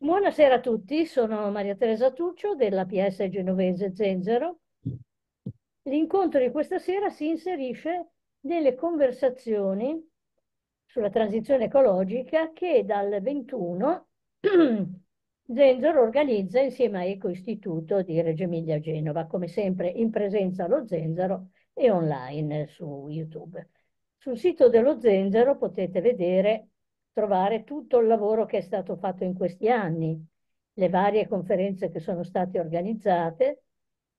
Buonasera a tutti, sono Maria Teresa Tuccio della PS Genovese Zenzero. L'incontro di questa sera si inserisce nelle conversazioni sulla transizione ecologica che dal 21 Zenzero organizza insieme a Eco Istituto di Reggio Emilia Genova, come sempre in presenza allo Zenzero e online su YouTube. Sul sito dello Zenzero potete vedere trovare tutto il lavoro che è stato fatto in questi anni, le varie conferenze che sono state organizzate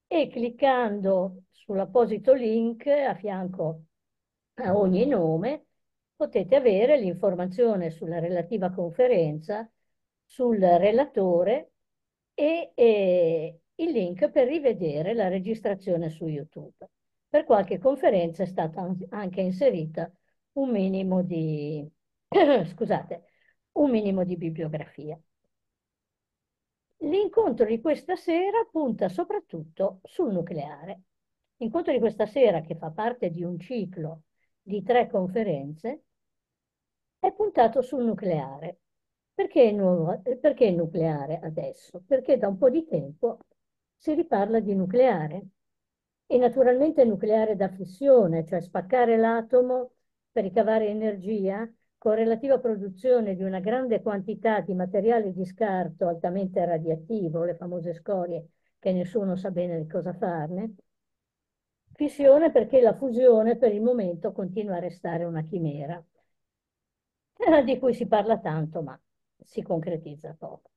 e cliccando sull'apposito link a fianco a ogni nome potete avere l'informazione sulla relativa conferenza, sul relatore e, e il link per rivedere la registrazione su YouTube. Per qualche conferenza è stata anche inserita un minimo di, scusate, un minimo di bibliografia. L'incontro di questa sera punta soprattutto sul nucleare. L'incontro di questa sera, che fa parte di un ciclo di tre conferenze, è puntato sul nucleare. Perché, nuovo, perché il nucleare adesso? Perché da un po' di tempo si riparla di nucleare. E naturalmente nucleare da fissione, cioè spaccare l'atomo per ricavare energia, con relativa produzione di una grande quantità di materiale di scarto altamente radioattivo, le famose scorie che nessuno sa bene cosa farne, fissione perché la fusione per il momento continua a restare una chimera, di cui si parla tanto ma si concretizza poco.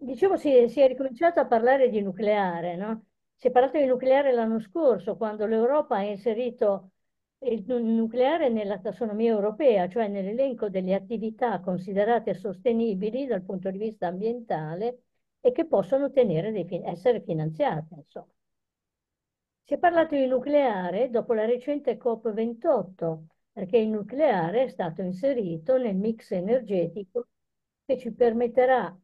Dicevo, si, si è ricominciato a parlare di nucleare, no? Si è parlato di nucleare l'anno scorso, quando l'Europa ha inserito il nucleare nella tassonomia europea, cioè nell'elenco delle attività considerate sostenibili dal punto di vista ambientale e che possono dei, essere finanziate. Insomma. Si è parlato di nucleare dopo la recente COP28, perché il nucleare è stato inserito nel mix energetico che ci permetterà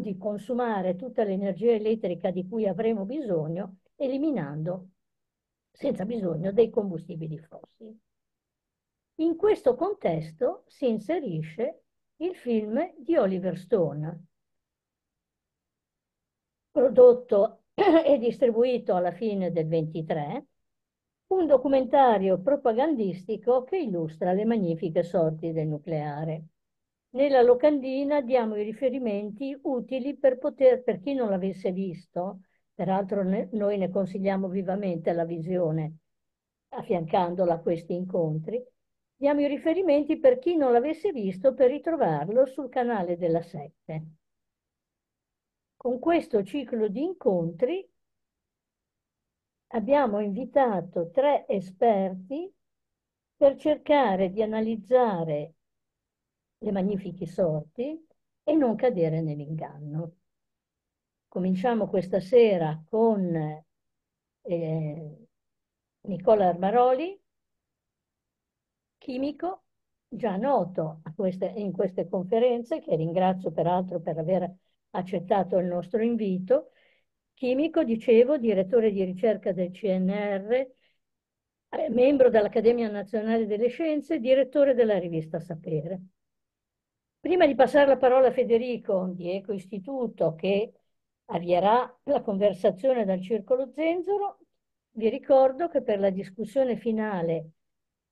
di consumare tutta l'energia elettrica di cui avremo bisogno, eliminando senza bisogno dei combustibili fossili. In questo contesto si inserisce il film di Oliver Stone, prodotto e distribuito alla fine del 23, un documentario propagandistico che illustra le magnifiche sorti del nucleare. Nella locandina diamo i riferimenti utili per poter, per chi non l'avesse visto, Peraltro ne, noi ne consigliamo vivamente la visione, affiancandola a questi incontri. Diamo i riferimenti per chi non l'avesse visto per ritrovarlo sul canale della Sette. Con questo ciclo di incontri abbiamo invitato tre esperti per cercare di analizzare le magnifiche sorti e non cadere nell'inganno. Cominciamo questa sera con eh, Nicola Armaroli, chimico, già noto queste, in queste conferenze, che ringrazio peraltro per aver accettato il nostro invito. Chimico, dicevo, direttore di ricerca del CNR, eh, membro dell'Accademia Nazionale delle Scienze, direttore della rivista Sapere. Prima di passare la parola a Federico di Eco Istituto, che avvierà la conversazione dal circolo zenzero. Vi ricordo che per la discussione finale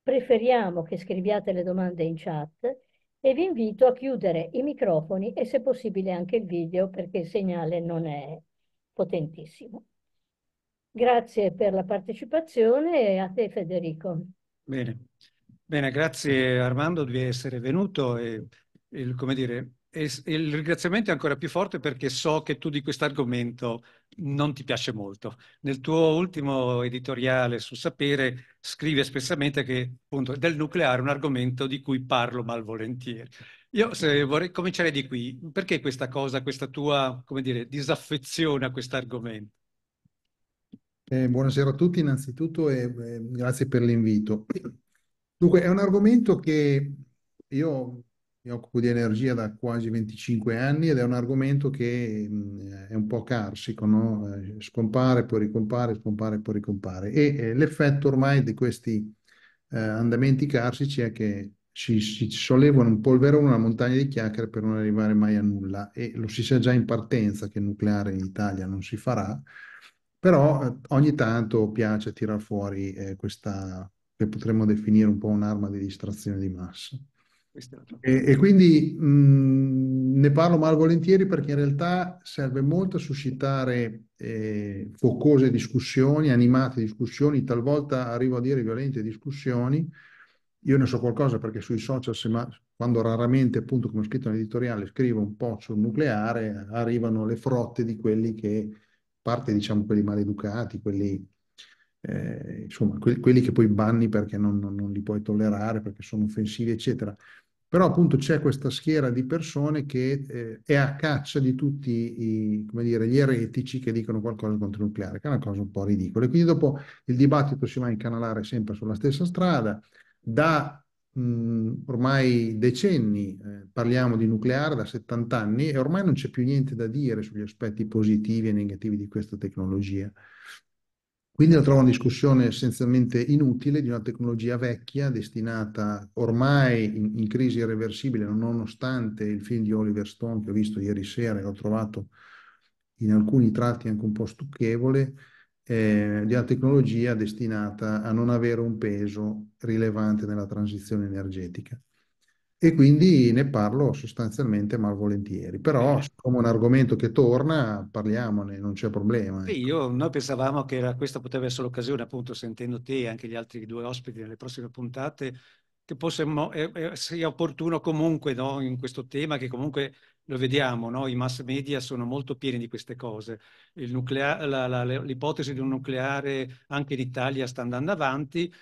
preferiamo che scriviate le domande in chat e vi invito a chiudere i microfoni e se possibile anche il video perché il segnale non è potentissimo. Grazie per la partecipazione e a te Federico. Bene, Bene grazie Armando di essere venuto e il, come dire, e il ringraziamento è ancora più forte perché so che tu di questo argomento non ti piace molto. Nel tuo ultimo editoriale su Sapere scrivi espressamente che appunto, del nucleare è un argomento di cui parlo malvolentieri. Io vorrei cominciare di qui. Perché questa cosa, questa tua come dire, disaffezione a questo argomento? Eh, buonasera a tutti innanzitutto e eh, grazie per l'invito. Dunque, è un argomento che io mi occupo di energia da quasi 25 anni ed è un argomento che mh, mm, è un po' carsico, no? Eh, scompare, poi ricompare, scompare, poi ricompare. E eh, l'effetto ormai di questi eh, andamenti carsici è che si, si sollevano un polverone, una montagna di chiacchiere per non arrivare mai a nulla e lo si sa già in partenza che il nucleare in Italia non si farà, però eh, ogni tanto piace tirar fuori eh, questa che potremmo definire un po' un'arma di distrazione di massa. E, e, quindi mh, ne parlo malvolentieri perché in realtà serve molto a suscitare eh, focose discussioni, animate discussioni, talvolta arrivo a dire violente discussioni. Io ne so qualcosa perché sui social, ma, quando raramente, appunto, come ho scritto nell'editoriale, scrivo un po' sul nucleare, arrivano le frotte di quelli che, parte diciamo quelli maleducati, quelli eh, insomma, que- quelli che poi banni perché non, non, non, li puoi tollerare, perché sono offensivi, eccetera. Però appunto c'è questa schiera di persone che eh, è a caccia di tutti i, dire, gli eretici che dicono qualcosa contro il nucleare, che è una cosa un po' ridicola. E quindi dopo il dibattito si va a incanalare sempre sulla stessa strada. Da mh, ormai decenni eh, parliamo di nucleare, da 70 anni, e ormai non c'è più niente da dire sugli aspetti positivi e negativi di questa tecnologia. Quindi la trovo una discussione essenzialmente inutile di una tecnologia vecchia destinata ormai in, in crisi irreversibile, nonostante il film di Oliver Stone che ho visto ieri sera e l'ho trovato in alcuni tratti anche un po' stucchevole, eh, di una tecnologia destinata a non avere un peso rilevante nella transizione energetica e quindi ne parlo sostanzialmente malvolentieri, però eh. siccome è un argomento che torna, parliamone, non c'è problema. Ecco. Sì, io, noi pensavamo che era, questa poteva essere l'occasione, appunto, sentendo te e anche gli altri due ospiti nelle prossime puntate, che possiamo, eh, eh, sia opportuno comunque no, in questo tema, che comunque lo vediamo, no? i mass media sono molto pieni di queste cose. l'ipotesi di un nucleare anche in Italia sta andando avanti,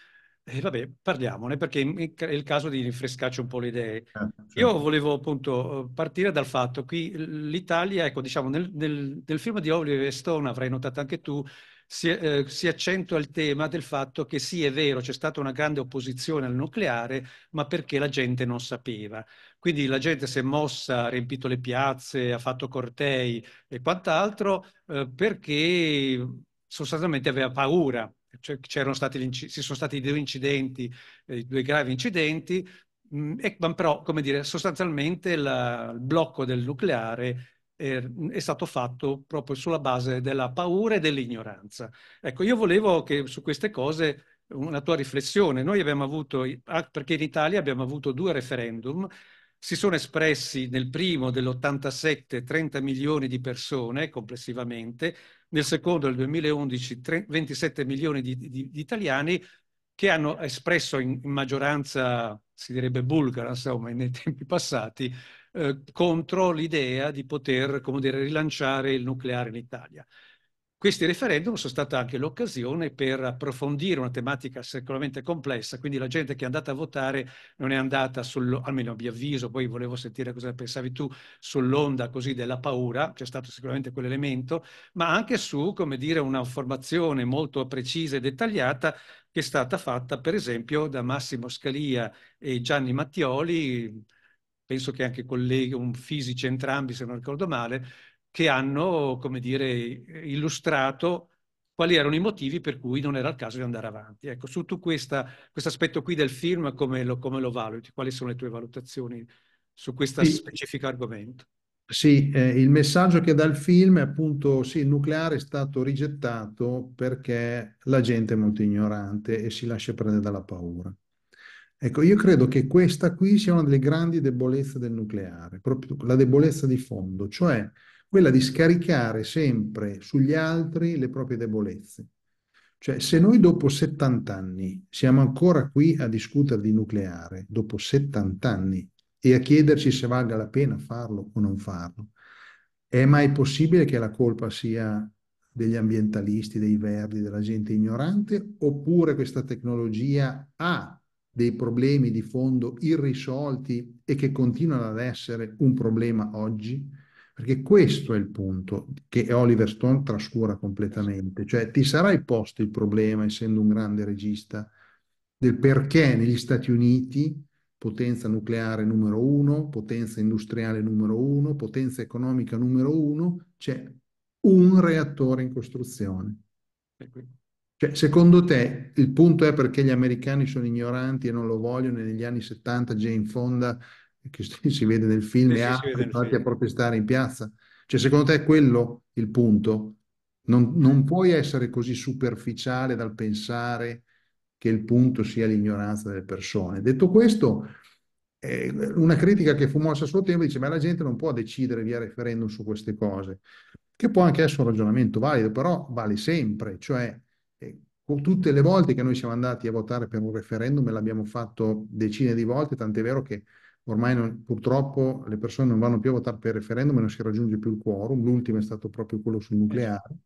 eh, vabbè, parliamone perché è il caso di rinfrescarci un po' le idee. Ah, certo. Io volevo appunto partire dal fatto che l'Italia, ecco, diciamo, nel, nel, nel film di Oliver Stone, avrai notato anche tu, si, eh, si accentua il tema del fatto che sì, è vero, c'è stata una grande opposizione al nucleare, ma perché la gente non sapeva. Quindi la gente si è mossa, ha riempito le piazze, ha fatto cortei e quant'altro eh, perché sostanzialmente aveva paura cioè, stati, ci sono stati due incidenti, eh, due gravi incidenti, mh, mm, e, però come dire, sostanzialmente la, il blocco del nucleare è stato fatto proprio sulla base della paura e dell'ignoranza. Ecco, io volevo che su queste cose una tua riflessione. Noi abbiamo avuto, ah, perché in Italia abbiamo avuto due referendum, si sono espressi nel primo dell'87 30 milioni di persone complessivamente, nel secondo del 2011 tre, 27 milioni di, di, di, italiani che hanno espresso in, in, maggioranza, si direbbe bulgara, insomma, nei tempi passati, eh, contro l'idea di poter, come dire, rilanciare il nucleare in Italia. Questi referendum sono stati anche l'occasione per approfondire una tematica sicuramente complessa, quindi la gente che è andata a votare non è andata, sul, almeno a mio avviso, poi volevo sentire cosa pensavi tu, sull'onda così della paura, c'è stato sicuramente quell'elemento, ma anche su, come dire, una formazione molto precisa e dettagliata che è stata fatta, per esempio, da Massimo Scalia e Gianni Mattioli, penso che anche colleghi, un fisici entrambi, se non ricordo male, che hanno, come dire, illustrato quali erano i motivi per cui non era il caso di andare avanti. Ecco, su tu questo aspetto qui del film, come lo, come lo, valuti? Quali sono le tue valutazioni su questo sì. specifico argomento? Sì, eh, il messaggio che dà il film è appunto, sì, il nucleare è stato rigettato perché la gente è molto ignorante e si lascia prendere dalla paura. Ecco, io credo che questa qui sia una delle grandi debolezze del nucleare, proprio la debolezza di fondo, cioè quella di scaricare sempre sugli altri le proprie debolezze. Cioè, se noi dopo 70 anni siamo ancora qui a discutere di nucleare, dopo 70 anni, e a chiederci se valga la pena farlo o non farlo, è mai possibile che la colpa sia degli ambientalisti, dei verdi, della gente ignorante, oppure questa tecnologia ha dei problemi di fondo irrisolti e che continuano ad essere un problema oggi? Perché questo è il punto che Oliver Stone trascura completamente. Cioè ti sarai posto il problema, essendo un grande regista, del perché negli Stati Uniti, potenza nucleare numero uno, potenza industriale numero uno, potenza economica numero uno, c'è un reattore in costruzione. Cioè, secondo te il punto è perché gli americani sono ignoranti e non lo vogliono e negli anni 70 Jane Fonda che si vede nel film e ha andati a protestare in piazza. Cioè, secondo te è quello il punto? Non, non, puoi essere così superficiale dal pensare che il punto sia l'ignoranza delle persone. Detto questo, eh, una critica che fu mossa a suo tempo dice ma la gente non può decidere via referendum su queste cose, che può anche essere un ragionamento valido, però vale sempre, cioè eh, tutte le volte che noi siamo andati a votare per un referendum e l'abbiamo fatto decine di volte, tant'è vero che ormai non, purtroppo le persone non vanno più a votare per referendum e non si raggiunge più il quorum, l'ultimo è stato proprio quello sul nucleare.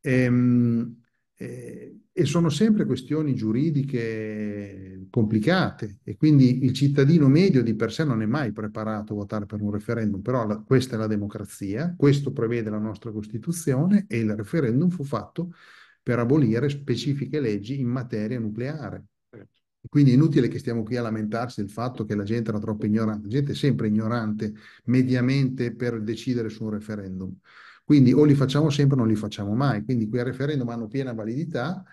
E, ehm, e, e sono sempre questioni giuridiche complicate e quindi il cittadino medio di per sé non è mai preparato a votare per un referendum, però la, questa è la democrazia, questo prevede la nostra Costituzione e il referendum fu fatto per abolire specifiche leggi in materia nucleare quindi è inutile che stiamo qui a lamentarsi del fatto che la gente era troppo ignorante. La gente è sempre ignorante mediamente per decidere su un referendum. Quindi o li facciamo sempre o non li facciamo mai. Quindi quei referendum hanno piena validità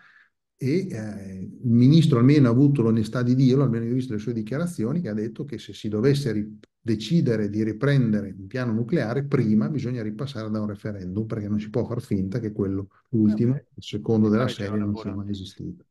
e eh, il ministro almeno ha avuto l'onestà di dirlo, almeno io ho visto le sue dichiarazioni, che ha detto che se si dovesse decidere di riprendere un piano nucleare, prima bisogna ripassare da un referendum, perché non si può far finta che quello eh, ultimo, il secondo della serie, non sia mai esistito.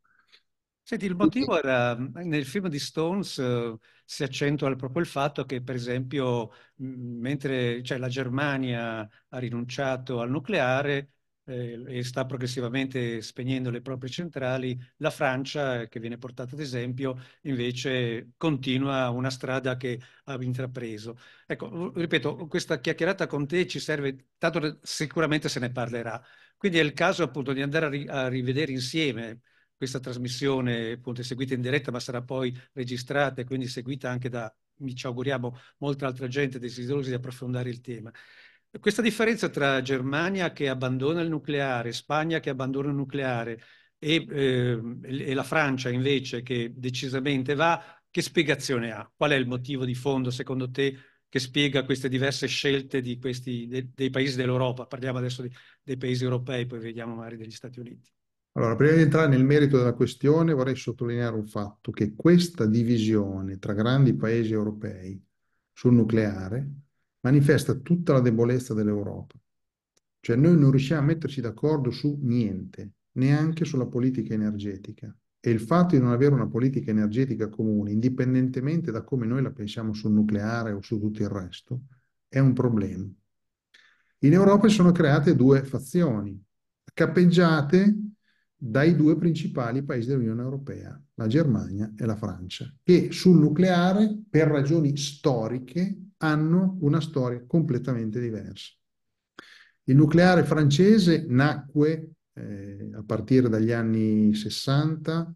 Senti, il motivo era nel film di Stones eh, si accentua proprio il fatto che, per esempio, mentre cioè, la Germania ha rinunciato al nucleare eh, e sta progressivamente spegnendo le proprie centrali, la Francia, eh, che viene portata ad esempio, invece continua una strada che ha intrapreso. Ecco, ripeto, questa chiacchierata con te ci serve, tanto sicuramente se ne parlerà. Quindi è il caso appunto di andare a, ri- a rivedere insieme questa trasmissione è seguita in diretta, ma sarà poi registrata e quindi seguita anche da, mi ci auguriamo, molta altra gente desiderosa di approfondire il tema. Questa differenza tra Germania che abbandona il nucleare, Spagna che abbandona il nucleare e, eh, e la Francia invece che decisamente va, che spiegazione ha? Qual è il motivo di fondo secondo te che spiega queste diverse scelte questi, de, dei paesi dell'Europa. Parliamo adesso di, dei paesi europei, poi vediamo magari degli Stati Uniti. Allora, prima di entrare nel merito della questione, vorrei sottolineare un fatto, che questa divisione tra grandi paesi europei sul nucleare manifesta tutta la debolezza dell'Europa. Cioè noi non riusciamo a metterci d'accordo su niente, neanche sulla politica energetica. E il fatto di non avere una politica energetica comune, indipendentemente da come noi la pensiamo sul nucleare o su tutto il resto, è un problema. In Europa si sono create due fazioni, cappeggiate dai due principali paesi dell'Unione Europea, la Germania e la Francia, che sul nucleare, per ragioni storiche, hanno una storia completamente diversa. Il nucleare francese nacque eh, a partire dagli anni 60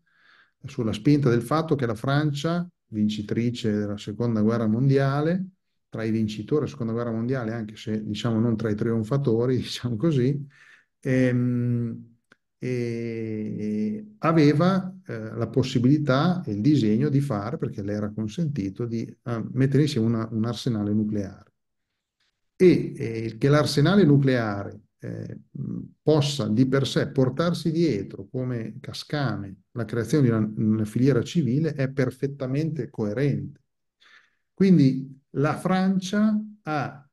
sulla spinta del fatto che la Francia, vincitrice della Seconda Guerra Mondiale, tra i vincitori della Seconda Guerra Mondiale, anche se diciamo non tra i trionfatori, diciamo così, ehm, e aveva eh, la possibilità e il disegno di fare, perché le era consentito, di eh, mettere insieme una, un arsenale nucleare. E eh, che l'arsenale nucleare eh, possa di per sé portarsi dietro come cascame la creazione di una, una filiera civile è perfettamente coerente. Quindi la Francia ha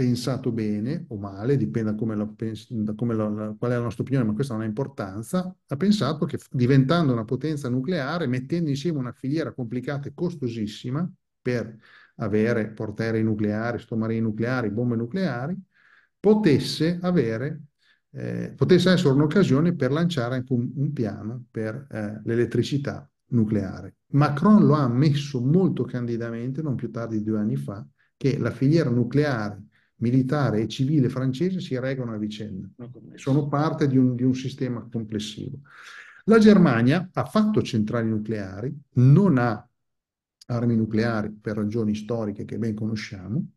pensato bene o male, dipende da, come la, da come la, qual è la nostra opinione, ma questa non ha importanza, ha pensato che diventando una potenza nucleare, mettendo insieme una filiera complicata e costosissima per avere portaerei nucleari, stomarei nucleari, bombe nucleari, potesse, avere, eh, potesse essere un'occasione per lanciare anche un, un piano per eh, l'elettricità nucleare. Macron lo ha ammesso molto candidamente, non più tardi di due anni fa, che la filiera nucleare militare e civile francese si reggono a vicenda, sono parte di un, di un sistema complessivo. La Germania ha fatto centrali nucleari, non ha armi nucleari per ragioni storiche che ben conosciamo,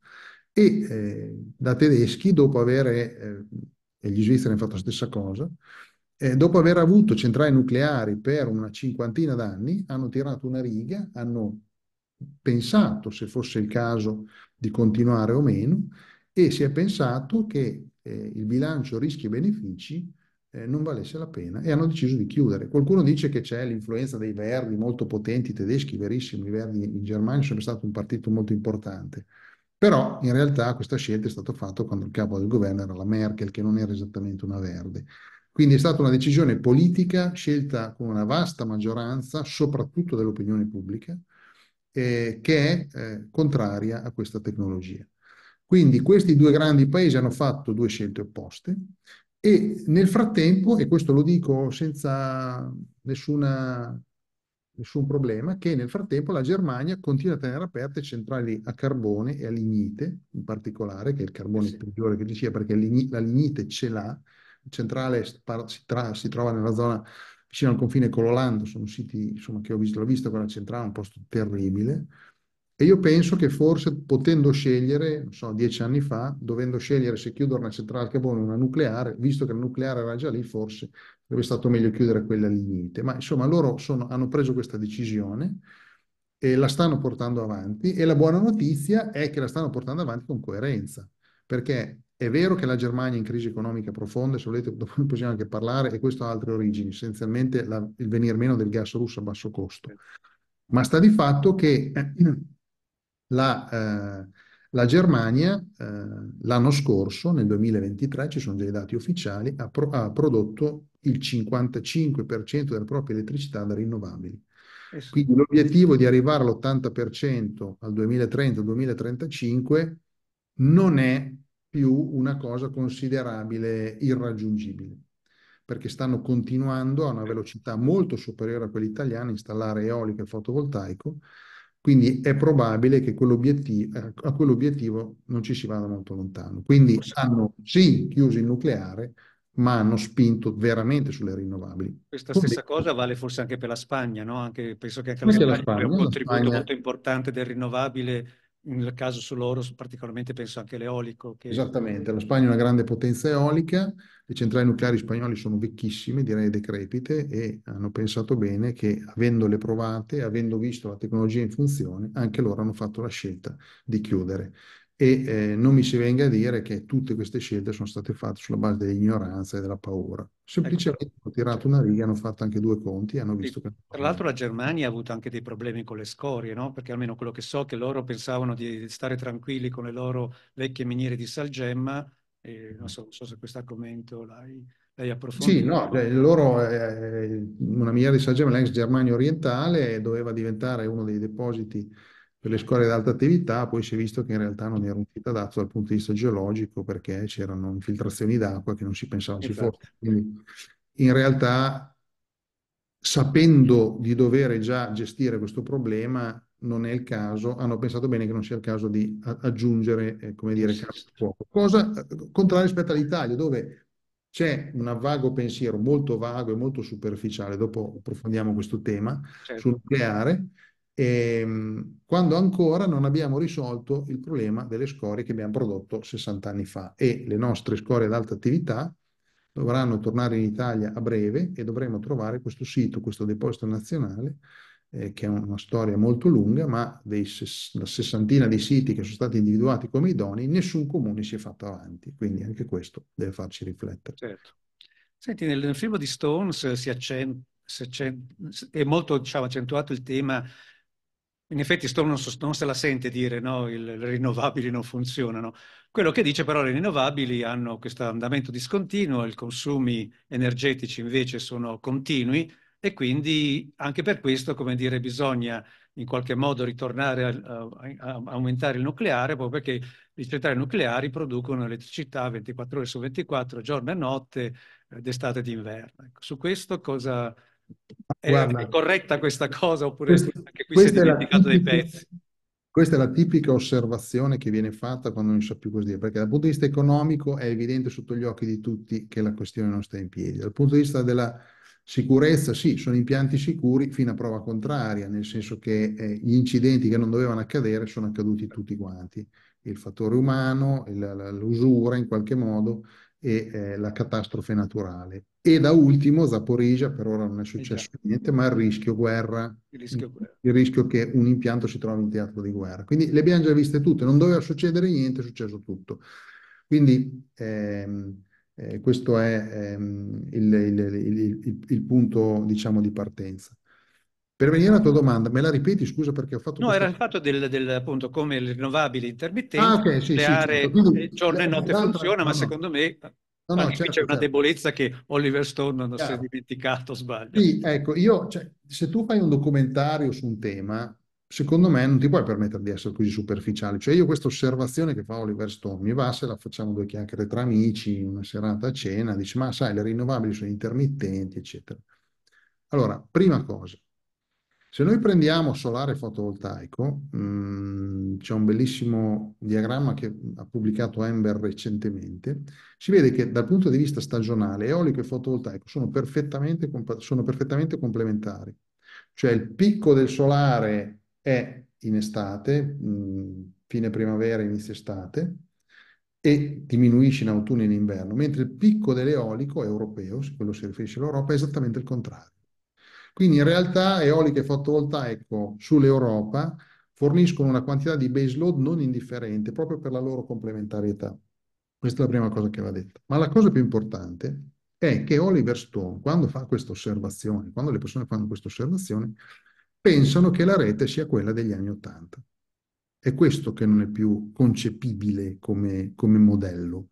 e eh, da tedeschi, dopo aver, eh, e gli svizzeri hanno fatto la stessa cosa, eh, dopo aver avuto centrali nucleari per una cinquantina d'anni, hanno tirato una riga, hanno pensato se fosse il caso di continuare o meno, e si è pensato che eh, il bilancio rischi-benefici e eh, non valesse la pena e hanno deciso di chiudere. Qualcuno dice che c'è l'influenza dei verdi molto potenti tedeschi, verissimo, i verdi in Germania sono sempre stato un partito molto importante, però in realtà questa scelta è stata fatta quando il capo del governo era la Merkel, che non era esattamente una verde. Quindi è stata una decisione politica scelta con una vasta maggioranza, soprattutto dell'opinione pubblica, eh, che è eh, contraria a questa tecnologia. Quindi questi due grandi paesi hanno fatto due scelte opposte e nel frattempo, e questo lo dico senza nessuna, nessun problema, che nel frattempo la Germania continua a tenere aperte centrali a carbone e a lignite, in particolare, che è il carbone sì. peggiore che ci sia, perché la lignite ce l'ha, la centrale si, tra, si trova nella zona vicino al confine con l'Olanda, sono siti insomma, che ho visto, l'ho visto quella centrale, è un posto terribile, e io penso che forse potendo scegliere, non so, dieci anni fa, dovendo scegliere se chiudere una centrale carbone o una nucleare, visto che la nucleare era già lì, forse sarebbe stato meglio chiudere quella al limite. Ma insomma, loro sono, hanno preso questa decisione e la stanno portando avanti e la buona notizia è che la stanno portando avanti con coerenza, perché è vero che la Germania è in crisi economica profonda, se volete dopo possiamo anche parlare, e questo ha altre origini, essenzialmente la, il venir meno del gas russo a basso costo. Ma sta di fatto che La, eh, la Germania eh, l'anno scorso, nel 2023, ci sono dei dati ufficiali, ha, pro ha prodotto il 55% della propria elettricità da rinnovabili. Eh Quindi l'obiettivo di arrivare all'80% al 2030-2035 non è più una cosa considerabile irraggiungibile, perché stanno continuando a una eh. velocità molto superiore a quella italiana a installare eolica e fotovoltaico quindi è probabile che eh, a quell'obiettivo non ci si vada molto lontano. Quindi hanno sì chiuso il nucleare, ma hanno spinto veramente sulle rinnovabili. Questa Come stessa detto. cosa vale forse anche per la Spagna, no? anche, penso che anche la Spagna abbia un contributo Spagna... molto importante del rinnovabile nel caso loro, particolarmente penso anche all'eolico. Che... Esattamente, la Spagna è una grande potenza eolica, le centrali nucleari spagnole sono vecchissime, direi decrepite, e hanno pensato bene che avendole provate, avendo visto la tecnologia in funzione, anche loro hanno fatto la scelta di chiudere e eh, non mi si venga a dire che tutte queste scelte sono state fatte sulla base dell'ignoranza e della paura. Semplicemente ecco. hanno tirato una riga, hanno fatto anche due conti e hanno visto sì. che... Tra l'altro la Germania ha avuto anche dei problemi con le scorie, no? perché almeno quello che so che loro pensavano di stare tranquilli con le loro vecchie miniere di salgemma, eh, non, so, non so se questo argomento l'hai... Lei approfondito? Sì, no, eh, loro, eh, eh, una miniera di salgemma, l'ex Germania orientale, doveva diventare uno dei depositi per le scuole ad alta attività poi si è visto che in realtà non era un sito adatto dal punto di vista geologico perché c'erano infiltrazioni d'acqua che non si pensava ci esatto. fossero. Quindi in realtà, sapendo di dover già gestire questo problema, non è il caso, hanno pensato bene che non sia il caso di aggiungere, eh, come dire, carne al fuoco. Cosa eh, contraria rispetto all'Italia, dove c'è un vago pensiero molto vago e molto superficiale, dopo approfondiamo questo tema, certo. sul nucleare, ehm, quando ancora non abbiamo risolto il problema delle scorie che abbiamo prodotto 60 anni fa e le nostre scorie ad alta attività dovranno tornare in Italia a breve e dovremo trovare questo sito, questo deposito nazionale, eh, che è una storia molto lunga, ma dei ses- una sessantina di siti che sono stati individuati come idoni, nessun comune si è fatto avanti, quindi anche questo deve farci riflettere. Certo. Senti, nel, nel film di Stones si accen- si accen- è molto diciamo, accentuato il tema in effetti Storm non, so, non se la sente dire no, le rinnovabili non funzionano. Quello che dice però le rinnovabili hanno questo andamento discontinuo, i consumi energetici invece sono continui e quindi anche per questo, come dire, bisogna in qualche modo ritornare a, a, a aumentare il nucleare, proprio perché le centrali nucleari producono elettricità 24 ore su 24, giorno e notte, eh, d'estate e d'inverno. Ecco, su questo cosa eh, è, Guarda, è corretta questa cosa oppure questo, anche qui si è dimenticato dei pezzi? Questa è la tipica osservazione che viene fatta quando non si sa più cosa dire, perché dal punto di vista economico è evidente sotto gli occhi di tutti che la questione non sta in piedi. Dal punto di vista della sicurezza, sì, sono impianti sicuri fino a prova contraria, nel senso che eh, gli incidenti che non dovevano accadere sono accaduti tutti quanti. Il fattore umano, il, l'usura in qualche modo e eh, la catastrofe naturale. E da ultimo Zaporizia, per ora non è successo esatto. niente, ma il rischio guerra, il rischio guerra, il rischio che un impianto si trovi in teatro di guerra. Quindi le abbiamo già viste tutte, non doveva succedere niente, è successo tutto. Quindi ehm, eh, questo è ehm, il, il, il, punto, diciamo, di partenza. Per venire alla tua domanda, me la ripeti, scusa perché ho fatto... No, questo... era il fatto del, del, appunto come le rinnovabili intermittenti, ah, okay, sì, le sì, aree certo. giorno e eh, notte funziona, ma no. secondo me No, no, certo, c'è una certo. debolezza che Oliver Stone non certo. si è dimenticato, sbaglio. Sì, ecco, io, cioè, se tu fai un documentario su un tema, secondo me non ti puoi permettere di essere così superficiale. Cioè io questa osservazione che fa Oliver Stone mi va se la facciamo due chiacchiere tra amici, una serata a cena, dice ma sai, le rinnovabili sono intermittenti, eccetera. Allora, prima cosa, se noi prendiamo solare fotovoltaico, mm, c'è un bellissimo diagramma che ha pubblicato Ember recentemente, si vede che dal punto di vista stagionale eolico e fotovoltaico sono perfettamente, sono perfettamente complementari. Cioè il picco del solare è in estate, mm, fine primavera, inizio estate, e diminuisce in autunno e in inverno, mentre il picco dell'eolico europeo, se quello si riferisce all'Europa, è esattamente il contrario. Quindi in realtà eolico e fotovoltaico sull'Europa forniscono una quantità di baseload non indifferente proprio per la loro complementarietà. Questa è la prima cosa che va detta. Ma la cosa più importante è che Oliver Stone, quando fa questa osservazione, quando le persone fanno questa osservazione, pensano che la rete sia quella degli anni Ottanta. È questo che non è più concepibile come, come modello.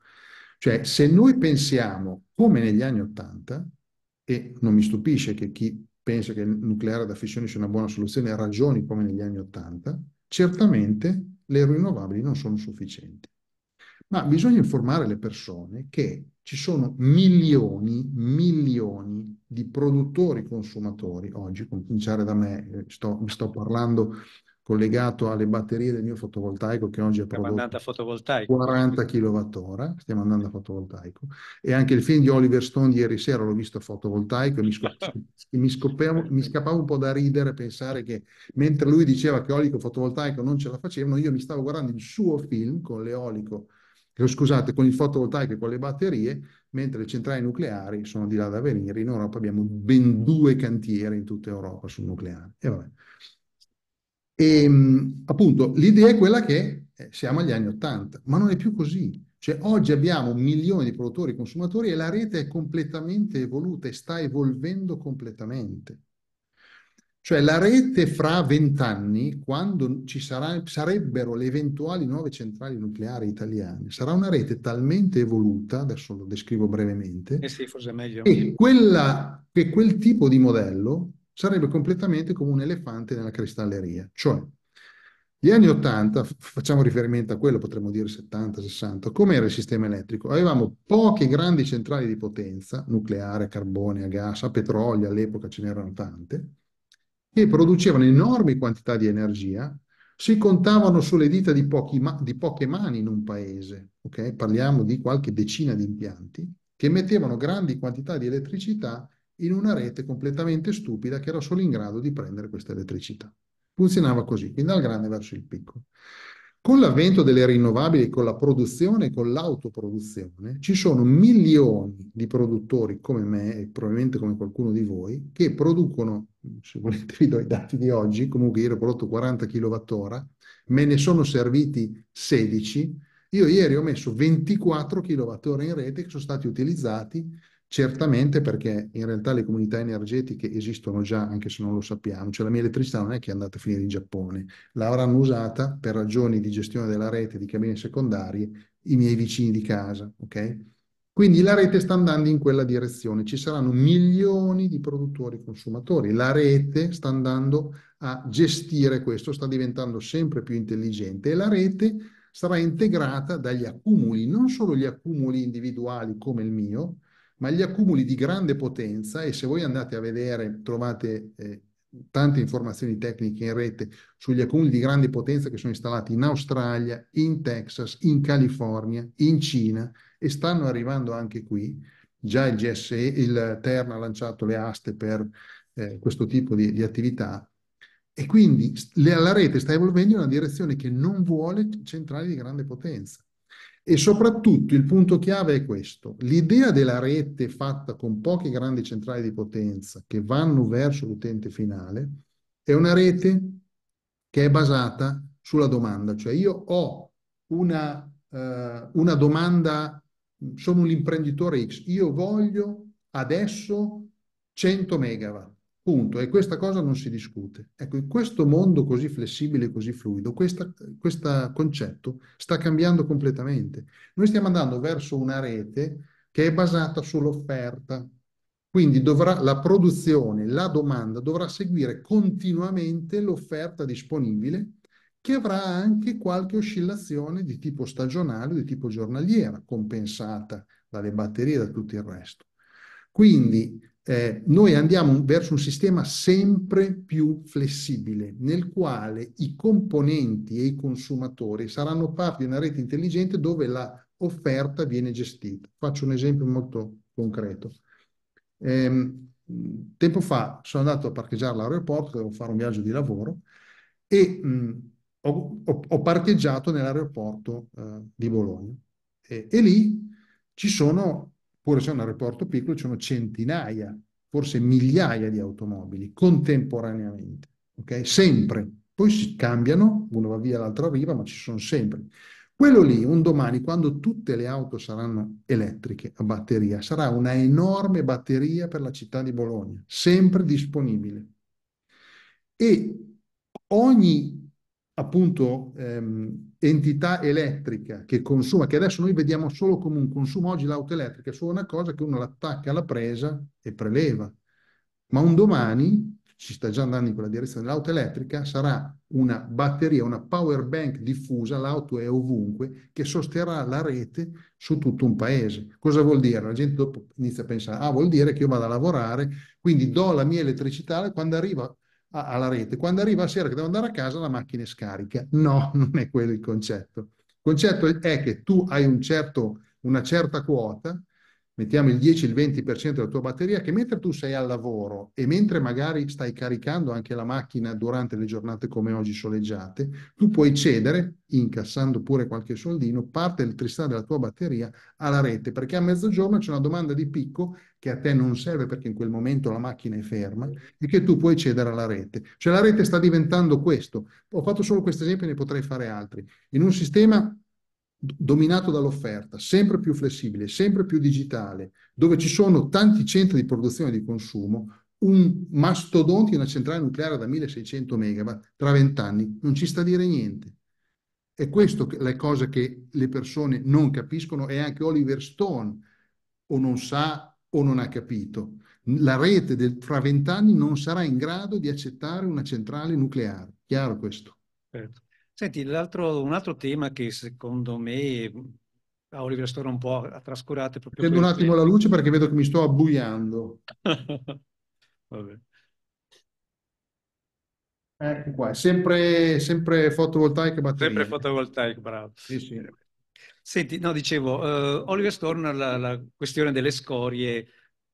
Cioè, se noi pensiamo come negli anni Ottanta, e non mi stupisce che chi pensa che il nucleare da fissione sia una buona soluzione, ragioni come negli anni Ottanta, certamente le rinnovabili non sono sufficienti. Ma bisogna informare le persone che ci sono milioni, milioni di produttori consumatori oggi, cominciare da me, eh, sto, sto parlando collegato alle batterie del mio fotovoltaico che oggi è prodotto 40 kWh, stiamo andando a fotovoltaico, e anche il film di Oliver Stone di ieri sera l'ho visto a fotovoltaico e mi, scop- mi, scopavo, mi scappavo un po' da ridere a pensare che mentre lui diceva che eolico e fotovoltaico non ce la facevano, io mi stavo guardando il suo film con l'eolico, eh, scusate, con il fotovoltaico e con le batterie, mentre le centrali nucleari sono di là da venire. In Europa abbiamo ben due cantieri in tutta Europa sul nucleare. E vabbè. E ehm, appunto l'idea è quella che eh, siamo agli anni 80, ma non è più così. Cioè, oggi abbiamo milioni di produttori e consumatori e la rete è completamente evoluta e sta evolvendo completamente. Cioè la rete fra vent'anni, quando ci sarà, sarebbero le eventuali nuove centrali nucleari italiane, sarà una rete talmente evoluta, adesso lo descrivo brevemente, eh sì, forse è meglio. che, quella, che quel tipo di modello sarebbe completamente come un elefante nella cristalleria. Cioè, gli anni 80, facciamo riferimento a quello, potremmo dire 70, 60, com'era il sistema elettrico? Avevamo poche grandi centrali di potenza, nucleare, carbone, a gas, a petrolio, all'epoca ce n'erano tante, che producevano enormi quantità di energia, si contavano sulle dita di, ma- di poche mani in un paese, okay? parliamo di qualche decina di impianti, che mettevano grandi quantità di elettricità in una rete completamente stupida che era solo in grado di prendere questa elettricità. Funzionava così, quindi dal grande verso il piccolo. Con l'avvento delle rinnovabili, con la produzione e con l'autoproduzione, ci sono milioni di produttori come me e probabilmente come qualcuno di voi che producono, se volete vi do i dati di oggi, comunque ieri ho prodotto 40 kWh, me ne sono serviti 16, io ieri ho messo 24 kWh in rete che sono stati utilizzati Certamente perché in realtà le comunità energetiche esistono già, anche se non lo sappiamo, cioè la mia elettricità non è che è andata a finire in Giappone, l'avranno usata per ragioni di gestione della rete di cabine secondarie i miei vicini di casa, ok? Quindi la rete sta andando in quella direzione, ci saranno milioni di produttori e consumatori, la rete sta andando a gestire questo, sta diventando sempre più intelligente e la rete sarà integrata dagli accumuli, non solo gli accumuli individuali come il mio, ma gli accumuli di grande potenza, e se voi andate a vedere, trovate eh, tante informazioni tecniche in rete sugli accumuli di grande potenza che sono installati in Australia, in Texas, in California, in Cina e stanno arrivando anche qui. Già il GSE, il Terna ha lanciato le aste per eh, questo tipo di, di, attività. E quindi la rete sta evolvendo in una direzione che non vuole centrali di grande potenza. E soprattutto il punto chiave è questo, l'idea della rete fatta con poche grandi centrali di potenza che vanno verso l'utente finale è una rete che è basata sulla domanda, cioè io ho una, eh, una domanda, sono un imprenditore X, io voglio adesso 100 megawatt. Punto. E questa cosa non si discute. Ecco, in questo mondo così flessibile, così fluido, questo concetto sta cambiando completamente. Noi stiamo andando verso una rete che è basata sull'offerta. Quindi dovrà, la produzione, la domanda dovrà seguire continuamente l'offerta disponibile che avrà anche qualche oscillazione di tipo stagionale o di tipo giornaliera, compensata dalle batterie e da tutto il resto. Quindi eh, noi andiamo verso un sistema sempre più flessibile, nel quale i componenti e i consumatori saranno parte di una rete intelligente dove l'offerta viene gestita. Faccio un esempio molto concreto. Eh, tempo fa sono andato a parcheggiare all'aeroporto, devo fare un viaggio di lavoro, e mh, ho, ho, ho, parcheggiato nell'aeroporto eh, di Bologna. E, e lì ci sono Oppure c'è un aeroporto piccolo, ci sono centinaia, forse migliaia di automobili contemporaneamente, okay? Sempre. Poi si cambiano, uno va via, l'altro arriva, ma ci sono sempre. Quello lì, un domani, quando tutte le auto saranno elettriche a batteria, sarà una enorme batteria per la città di Bologna, sempre disponibile. E ogni appunto ehm, entità elettrica che consuma, che adesso noi vediamo solo come un consumo, oggi l'auto elettrica è solo una cosa che uno l'attacca alla presa e preleva, ma un domani, ci sta già andando in quella direzione, l'auto elettrica sarà una batteria, una power bank diffusa, l'auto è ovunque, che sosterrà la rete su tutto un paese. Cosa vuol dire? La gente dopo inizia a pensare, ah vuol dire che io vado a lavorare, quindi do la mia elettricità, quando arriva alla rete. Quando arriva la sera che devo andare a casa, la macchina è scarica. No, non è quello il concetto. Il concetto è che tu hai un certo, una certa quota mettiamo il 10, il 20% della tua batteria, che mentre tu sei al lavoro e mentre magari stai caricando anche la macchina durante le giornate come oggi soleggiate, tu puoi cedere, incassando pure qualche soldino, parte del dell'elettricità della tua batteria alla rete, perché a mezzogiorno c'è una domanda di picco che a te non serve perché in quel momento la macchina è ferma e che tu puoi cedere alla rete. Cioè la rete sta diventando questo. Ho fatto solo questo esempio e ne potrei fare altri. In un sistema dominato dall'offerta, sempre più flessibile, sempre più digitale, dove ci sono tanti centri di produzione e di consumo, un mastodonte, una centrale nucleare da 1600 megawatt tra vent'anni non ci sta a dire niente. E questo è la cosa che le persone non capiscono e anche Oliver Stone o non sa o non ha capito. La rete del, fra vent'anni non sarà in grado di accettare una centrale nucleare. Chiaro questo? Certo. Senti, un altro tema che secondo me a Oliver Store un po' ha trascurato è proprio... Prendo un attimo la luce perché vedo che mi sto abbuiando. Vabbè. Ecco qua, sempre, sempre e batteria. Sempre fotovoltaica, bravo. Sì, sì. Senti, no, dicevo, uh, Oliver Storm, la, la, questione delle scorie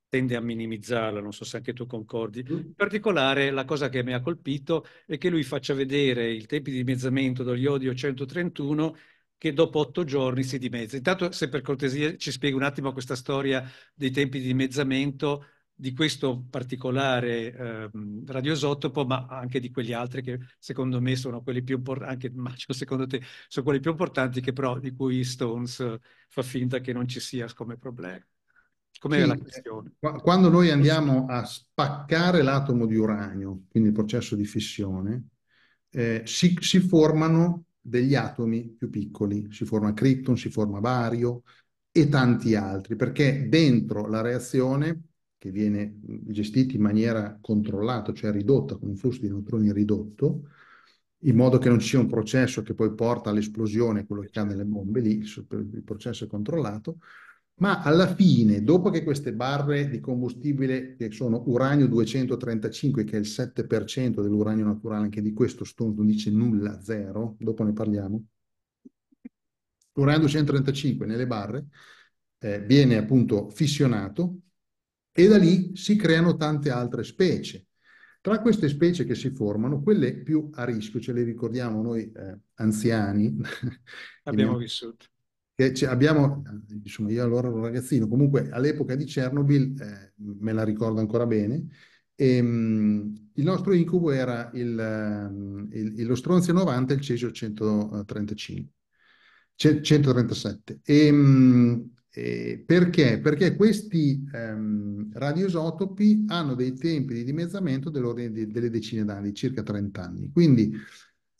tende a minimizzarla, non so se anche tu concordi. Mm. In particolare la cosa che mi ha colpito è che lui faccia vedere i tempi di dimezzamento dell'iodio 131 che dopo otto giorni si dimezza. Intanto se per cortesia ci spieghi un attimo questa storia dei tempi di dimezzamento di questo particolare eh, radioisotopo, ma anche di quegli altri che secondo me sono quelli più importanti, anche secondo te, sono quelli più importanti che però di cui Stones eh, fa finta che non ci sia come problema. Com'era sì, la questione? Quando noi andiamo a spaccare l'atomo di uranio, quindi il processo di fissione, eh, si, si, formano degli atomi più piccoli, si forma krypton, si forma bario e tanti altri, perché dentro la reazione, che viene gestita in maniera controllata, cioè ridotta, con un flusso di neutroni ridotto, in modo che non ci sia un processo che poi porta all'esplosione, quello che accade nelle bombe lì, il processo è controllato, ma alla fine, dopo che queste barre di combustibile, che sono uranio 235, che è il 7% dell'uranio naturale, anche di questo Stone non dice nulla, zero, dopo ne parliamo, l'uranio 235 nelle barre eh, viene appunto fissionato e da lì si creano tante altre specie. Tra queste specie che si formano, quelle più a rischio, ce le ricordiamo noi eh, anziani. Abbiamo vissuto che abbiamo, insomma io allora ero un ragazzino, comunque all'epoca di Chernobyl eh, me la ricordo ancora bene, e, um, il nostro incubo era il, ehm, il, lo stronzio 90 e il cesio 135, 137. E, um, e perché? Perché questi um, radioisotopi hanno dei tempi di dimezzamento dell'ordine di, delle decine d'anni, circa 30 anni. Quindi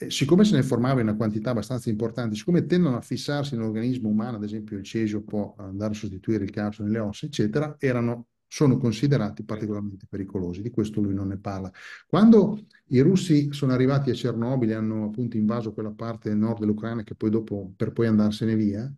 siccome se ne formava in una quantità abbastanza importante, siccome tendono a fissarsi nell'organismo umano, ad esempio il cesio può andare a sostituire il calcio nelle ossa, eccetera, erano, sono considerati particolarmente pericolosi. Di questo lui non ne parla. Quando i russi sono arrivati a Cernobile, hanno appunto invaso quella parte del nord dell'Ucraina che poi dopo, per poi andarsene via,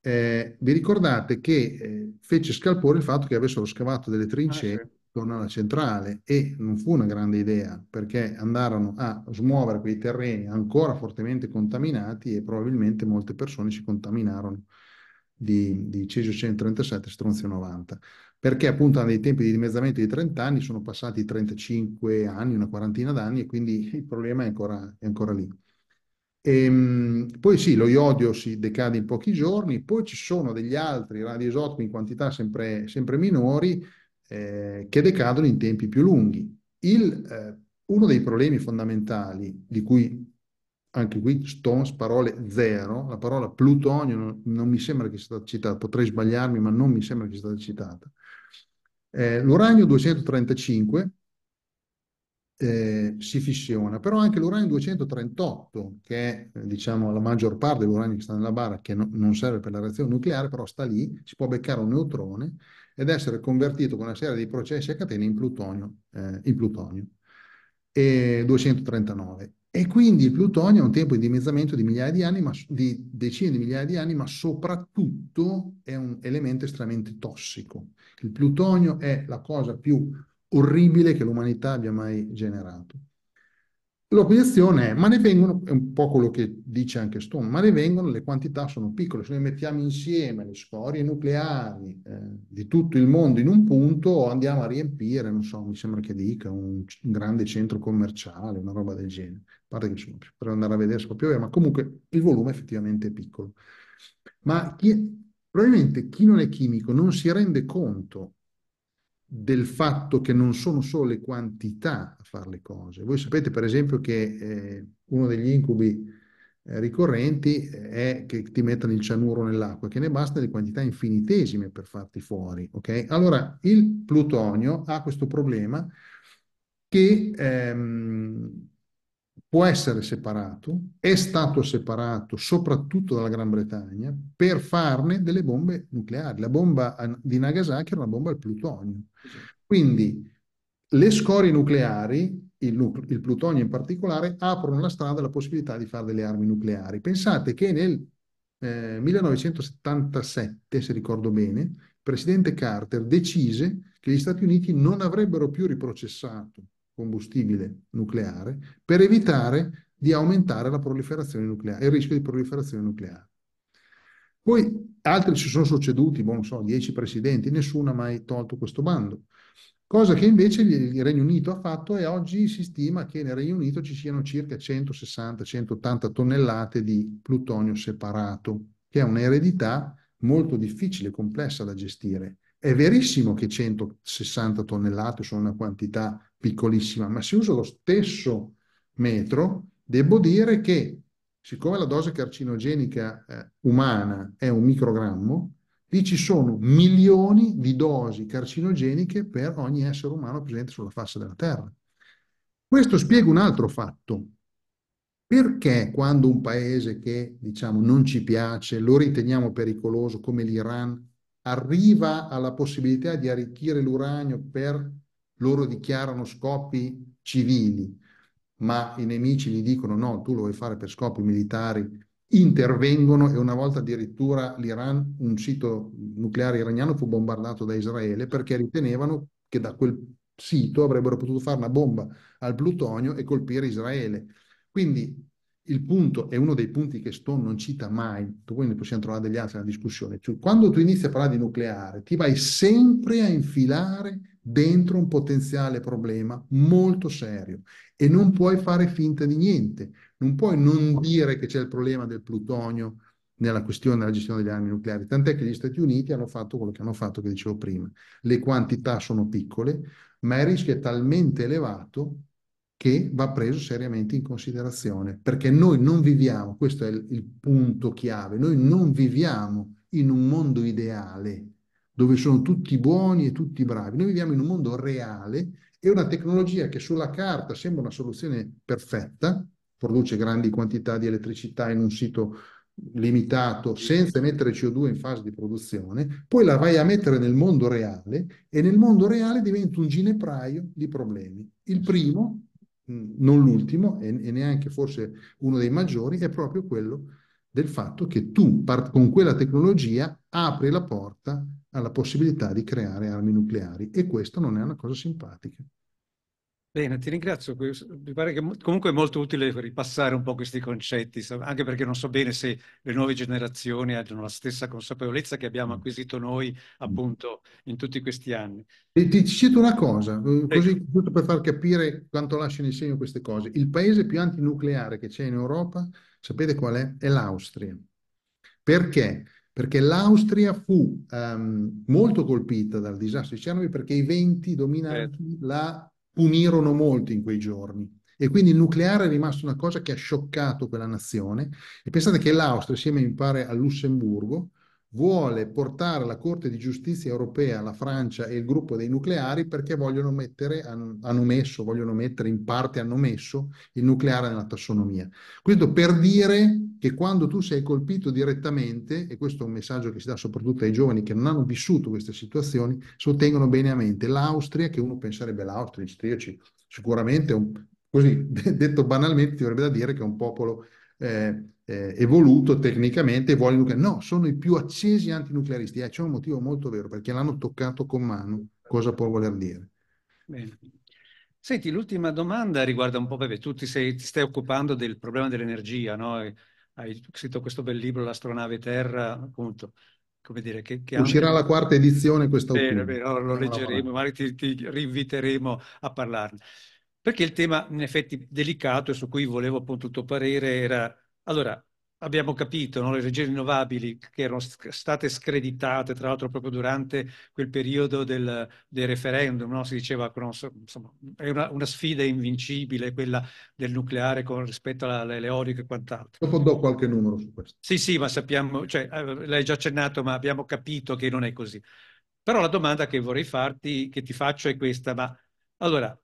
eh, vi ricordate che eh, fece scalpore il fatto che avessero scavato delle trincee ah, sì torna alla centrale e non fu una grande idea perché andarono a smuovere quei terreni ancora fortemente contaminati e probabilmente molte persone si contaminarono di, di cesio 137 stronzio 90 perché appunto hanno dei tempi di dimezzamento di 30 anni sono passati 35 anni una quarantina d'anni e quindi il problema è ancora, è ancora lì e, ehm, poi sì, lo iodio si decade in pochi giorni, poi ci sono degli altri radioisotopi in quantità sempre, sempre minori, eh, che decadono in tempi più lunghi. Il, eh, uno dei problemi fondamentali di cui anche qui Stones, parole zero, la parola plutonio non, non, mi sembra che sia stata citata, potrei sbagliarmi, ma non mi sembra che sia stata citata. Eh, l'uranio 235 eh, si fissiona, però anche l'uranio 238, che è eh, diciamo, la maggior parte dell'uranio che sta nella barra, che no, non serve per la reazione nucleare, però sta lì, si può beccare un neutrone ed essere convertito con una serie di processi a catena in plutonio, eh, in plutonio e 239. E quindi il plutonio ha un tempo di dimezzamento di migliaia di anni, ma, di decine di migliaia di anni, ma soprattutto è un elemento estremamente tossico. Il plutonio è la cosa più orribile che l'umanità abbia mai generato. L'obiezione è, ma ne vengono, è un po' quello che dice anche Stone, ma ne vengono, le quantità sono piccole, se noi mettiamo insieme le scorie nucleari eh, di tutto il mondo in un punto, andiamo a riempire, non so, mi sembra che dica, un, un grande centro commerciale, una roba del genere. A parte che sono per andare a vedere se può piovere, ma comunque il volume effettivamente è piccolo. Ma chi, probabilmente chi non è chimico non si rende conto del fatto che non sono solo le quantità a fare le cose. Voi sapete per esempio che eh, uno degli incubi eh, ricorrenti eh, è che ti mettano il cianuro nell'acqua, che ne basta di quantità infinitesime per farti fuori. Okay? Allora il plutonio ha questo problema che ehm, può essere separato, è stato separato soprattutto dalla Gran Bretagna per farne delle bombe nucleari. La bomba di Nagasaki era una bomba al plutonio. Quindi le scorie nucleari, il, il plutonio in particolare, aprono la strada alla possibilità di fare delle armi nucleari. Pensate che nel eh, 1977, se ricordo bene, il presidente Carter decise che gli Stati Uniti non avrebbero più riprocessato combustibile nucleare per evitare di aumentare la proliferazione nucleare, il rischio di proliferazione nucleare. Poi altri ci sono succeduti, boh, non so, dieci presidenti, nessuno ha mai tolto questo bando. Cosa che invece il Regno Unito ha fatto e oggi si stima che nel Regno Unito ci siano circa 160-180 tonnellate di plutonio separato, che è un'eredità molto difficile e complessa da gestire. È verissimo che 160 tonnellate sono una quantità piccolissima, ma se uso lo stesso metro, devo dire che siccome la dose carcinogenica eh, umana è un microgrammo, lì ci sono milioni di dosi carcinogeniche per ogni essere umano presente sulla faccia della Terra. Questo spiega un altro fatto. Perché quando un paese che diciamo, non ci piace, lo riteniamo pericoloso come l'Iran, arriva alla possibilità di arricchire l'uranio per loro dichiarano scopi civili, ma i nemici gli dicono no, tu lo vuoi fare per scopi militari, intervengono e una volta addirittura l'Iran, un sito nucleare iraniano fu bombardato da Israele perché ritenevano che da quel sito avrebbero potuto fare una bomba al plutonio e colpire Israele. Quindi il punto, è uno dei punti che Stone non cita mai, poi ne possiamo trovare degli altri nella discussione, cioè, quando tu inizi a parlare di nucleare ti vai sempre a infilare dentro un potenziale problema molto serio e non puoi fare finta di niente, non puoi non dire che c'è il problema del plutonio nella questione della gestione delle armi nucleari, tant'è che gli Stati Uniti hanno fatto quello che hanno fatto che dicevo prima, le quantità sono piccole, ma il rischio è talmente elevato che va preso seriamente in considerazione, perché noi non viviamo, questo è il, il punto chiave, noi non viviamo in un mondo ideale dove sono tutti buoni e tutti bravi, noi viviamo in un mondo reale e una tecnologia che sulla carta sembra una soluzione perfetta, produce grandi quantità di elettricità in un sito limitato senza emettere CO2 in fase di produzione, poi la vai a mettere nel mondo reale e nel mondo reale diventa un ginepraio di problemi. Il primo non l'ultimo e, e, neanche forse uno dei maggiori, è proprio quello del fatto che tu con quella tecnologia apri la porta alla possibilità di creare armi nucleari e questo non è una cosa simpatica. Bene, ti ringrazio. Mi pare che comunque è molto utile ripassare un po' questi concetti, anche perché non so bene se le nuove generazioni hanno la stessa consapevolezza che abbiamo mm. acquisito noi appunto in tutti questi anni. E ti cito una cosa, eh, così giusto per far capire quanto lasciano in segno queste cose. Il paese più antinucleare che c'è in Europa, sapete qual è? È l'Austria. Perché? perché l'Austria fu um, molto colpita dal disastro di Chernobyl perché i venti dominanti certo. la punirono molto in quei giorni. E quindi il nucleare è rimasto una cosa che ha scioccato quella nazione. E pensate che l'Austria, insieme mi pare a Lussemburgo, vuole portare la Corte di Giustizia europea la Francia e il gruppo dei nucleari perché vogliono mettere, hanno messo, vogliono mettere in parte, hanno messo il nucleare nella tassonomia. Questo per dire che quando tu sei colpito direttamente, e questo è un messaggio che si dà soprattutto ai giovani che non hanno vissuto queste situazioni, sottengono bene a mente l'Austria, che uno penserebbe l'Austria, gli io sicuramente, un, così detto banalmente, ti vorrebbe da dire che è un popolo eh, eh, evoluto tecnicamente e vuole nucleare. No, sono i più accesi antinuclearisti. Eh, c'è un motivo molto vero, perché l'hanno toccato con mano. Cosa può voler dire? Bene. Senti, l'ultima domanda riguarda un po', perché tu ti, sei, ti, stai occupando del problema dell'energia, no? Hai scritto questo bel libro, L'astronave Terra, appunto. Come dire, che, che Uscirà anche... la quarta edizione quest'autunno. Bene, bene, allora lo leggeremo, magari ti, ti rinviteremo a parlarne perché il tema in effetti delicato e su cui volevo appunto il tuo parere era, allora, abbiamo capito, no? le energie rinnovabili che erano state screditate, tra l'altro proprio durante quel periodo del, del referendum, no? si diceva che è una, una, sfida invincibile quella del nucleare con, rispetto all'eolico e quant'altro. Dopo do qualche numero su questo. Sì, sì, ma sappiamo, cioè, eh, l'hai già accennato, ma abbiamo capito che non è così. Però la domanda che vorrei farti, che ti faccio è questa, ma allora,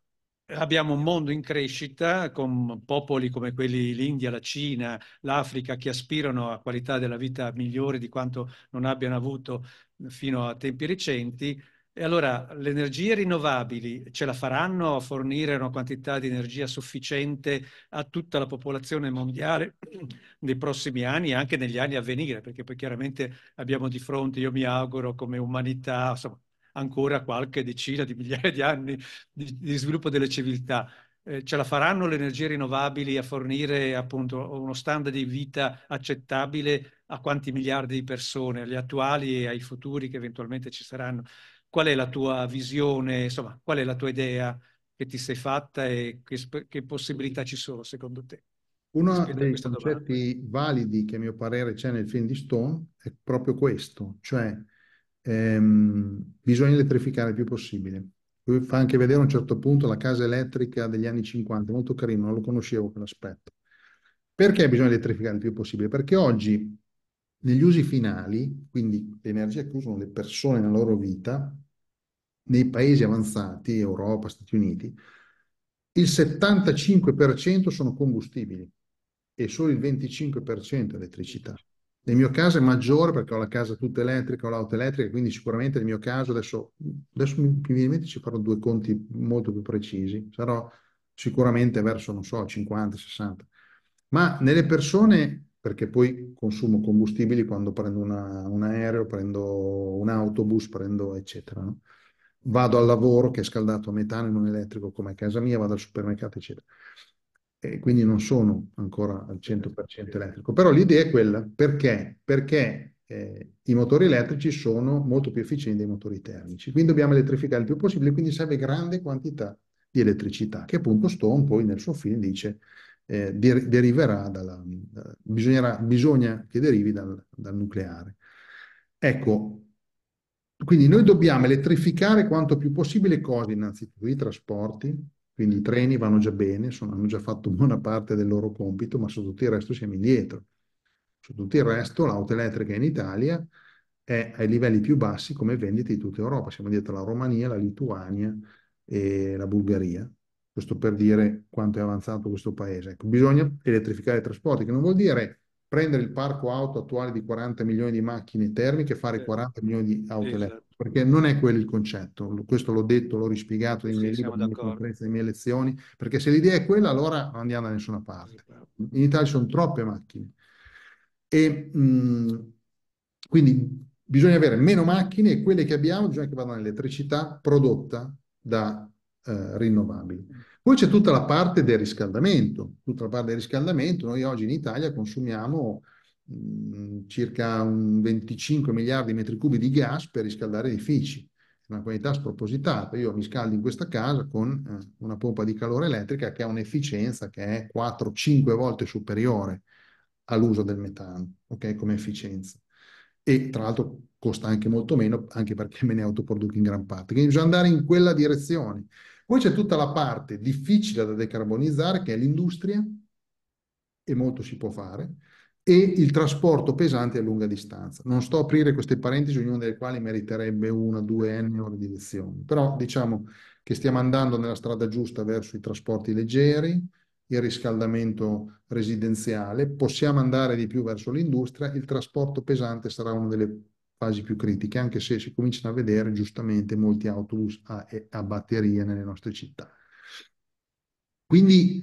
abbiamo un mondo in crescita con popoli come quelli, l'India, la Cina, l'Africa, che aspirano a qualità della vita migliore di quanto non abbiano avuto fino a tempi recenti. E allora le energie rinnovabili ce la faranno a fornire una quantità di energia sufficiente a tutta la popolazione mondiale nei prossimi anni e anche negli anni a venire, perché poi chiaramente abbiamo di fronte, io mi auguro, come umanità, insomma, ancora qualche decina di migliaia di anni di, di sviluppo delle civiltà. Eh, ce la faranno le energie rinnovabili a fornire appunto uno standard di vita accettabile a quanti miliardi di persone, agli attuali e ai futuri che eventualmente ci saranno? Qual è la tua visione, insomma, qual è la tua idea che ti sei fatta e che, che possibilità ci sono secondo te? Uno dei concetti domanda. validi che a mio parere c'è nel film di Stone è proprio questo, cioè ehm, bisogna elettrificare il più possibile. Lui fa anche vedere a un certo punto la casa elettrica degli anni 50, molto carino, non lo conoscevo quell'aspetto. Perché bisogna elettrificare il più possibile? Perché oggi negli usi finali, quindi l'energia che usano le persone nella loro vita, nei paesi avanzati, Europa, Stati Uniti, il 75% sono combustibili e solo il 25% elettricità. Nel mio caso è maggiore perché ho la casa tutta elettrica, ho l'auto elettrica, quindi sicuramente nel mio caso adesso, adesso mi viene in mente ci farò due conti molto più precisi, sarò sicuramente verso, non so, 50, 60. Ma nelle persone, perché poi consumo combustibili quando prendo una, un aereo, prendo un autobus, prendo eccetera, no? vado al lavoro che è scaldato a metano e non elettrico come a casa mia, vado al supermercato eccetera eh, quindi non sono ancora al 100% elettrico. Però l'idea è quella, perché? Perché eh, i motori elettrici sono molto più efficienti dei motori termici, quindi dobbiamo elettrificare il più possibile, quindi serve grande quantità di elettricità, che appunto Stone poi nel suo film dice eh, der deriverà dalla, da, eh, bisogna che derivi dal, dal nucleare. Ecco, quindi noi dobbiamo elettrificare quanto più possibile cose, innanzitutto i trasporti, quindi i treni vanno già bene, sono, hanno già fatto buona parte del loro compito, ma su tutto il resto siamo indietro. Su tutto il resto l'auto elettrica in Italia è ai livelli più bassi come vendite di tutta Europa. Siamo dietro la Romania, la Lituania e la Bulgaria. Questo per dire quanto è avanzato questo paese. Ecco, bisogna elettrificare i trasporti, che non vuol dire prendere il parco auto attuale di 40 milioni di macchine termiche e fare 40 milioni di auto elettriche perché non è quello il concetto, questo l'ho detto, l'ho rispiegato in miei sì, conferenza, nelle mie lezioni, perché se l'idea è quella allora non andiamo da nessuna parte. In Italia ci sono troppe macchine e mh, mm, quindi bisogna avere meno macchine e quelle che abbiamo bisogna che vadano all'elettricità prodotta da eh, rinnovabili. Mm. Poi c'è tutta la parte del riscaldamento, tutta la parte del riscaldamento, noi oggi in Italia consumiamo mh, mm, circa 25 miliardi di metri cubi di gas per riscaldare edifici. una quantità spropositata. Io mi scaldo in questa casa con eh, una pompa di calore elettrica che ha un'efficienza che è 4-5 volte superiore all'uso del metano, ok? Come efficienza. E tra l'altro costa anche molto meno, anche perché me ne autoproduco in gran parte. Quindi bisogna andare in quella direzione. Poi c'è tutta la parte difficile da decarbonizzare, che è l'industria, e molto si può fare e il trasporto pesante a lunga distanza. Non sto a aprire queste parentesi, ognuna delle quali meriterebbe una, due N ore di lezioni, però diciamo che stiamo andando nella strada giusta verso i trasporti leggeri, il riscaldamento residenziale, possiamo andare di più verso l'industria, il trasporto pesante sarà una delle fasi più critiche, anche se si cominciano a vedere giustamente molti autobus a, a batterie nelle nostre città. Quindi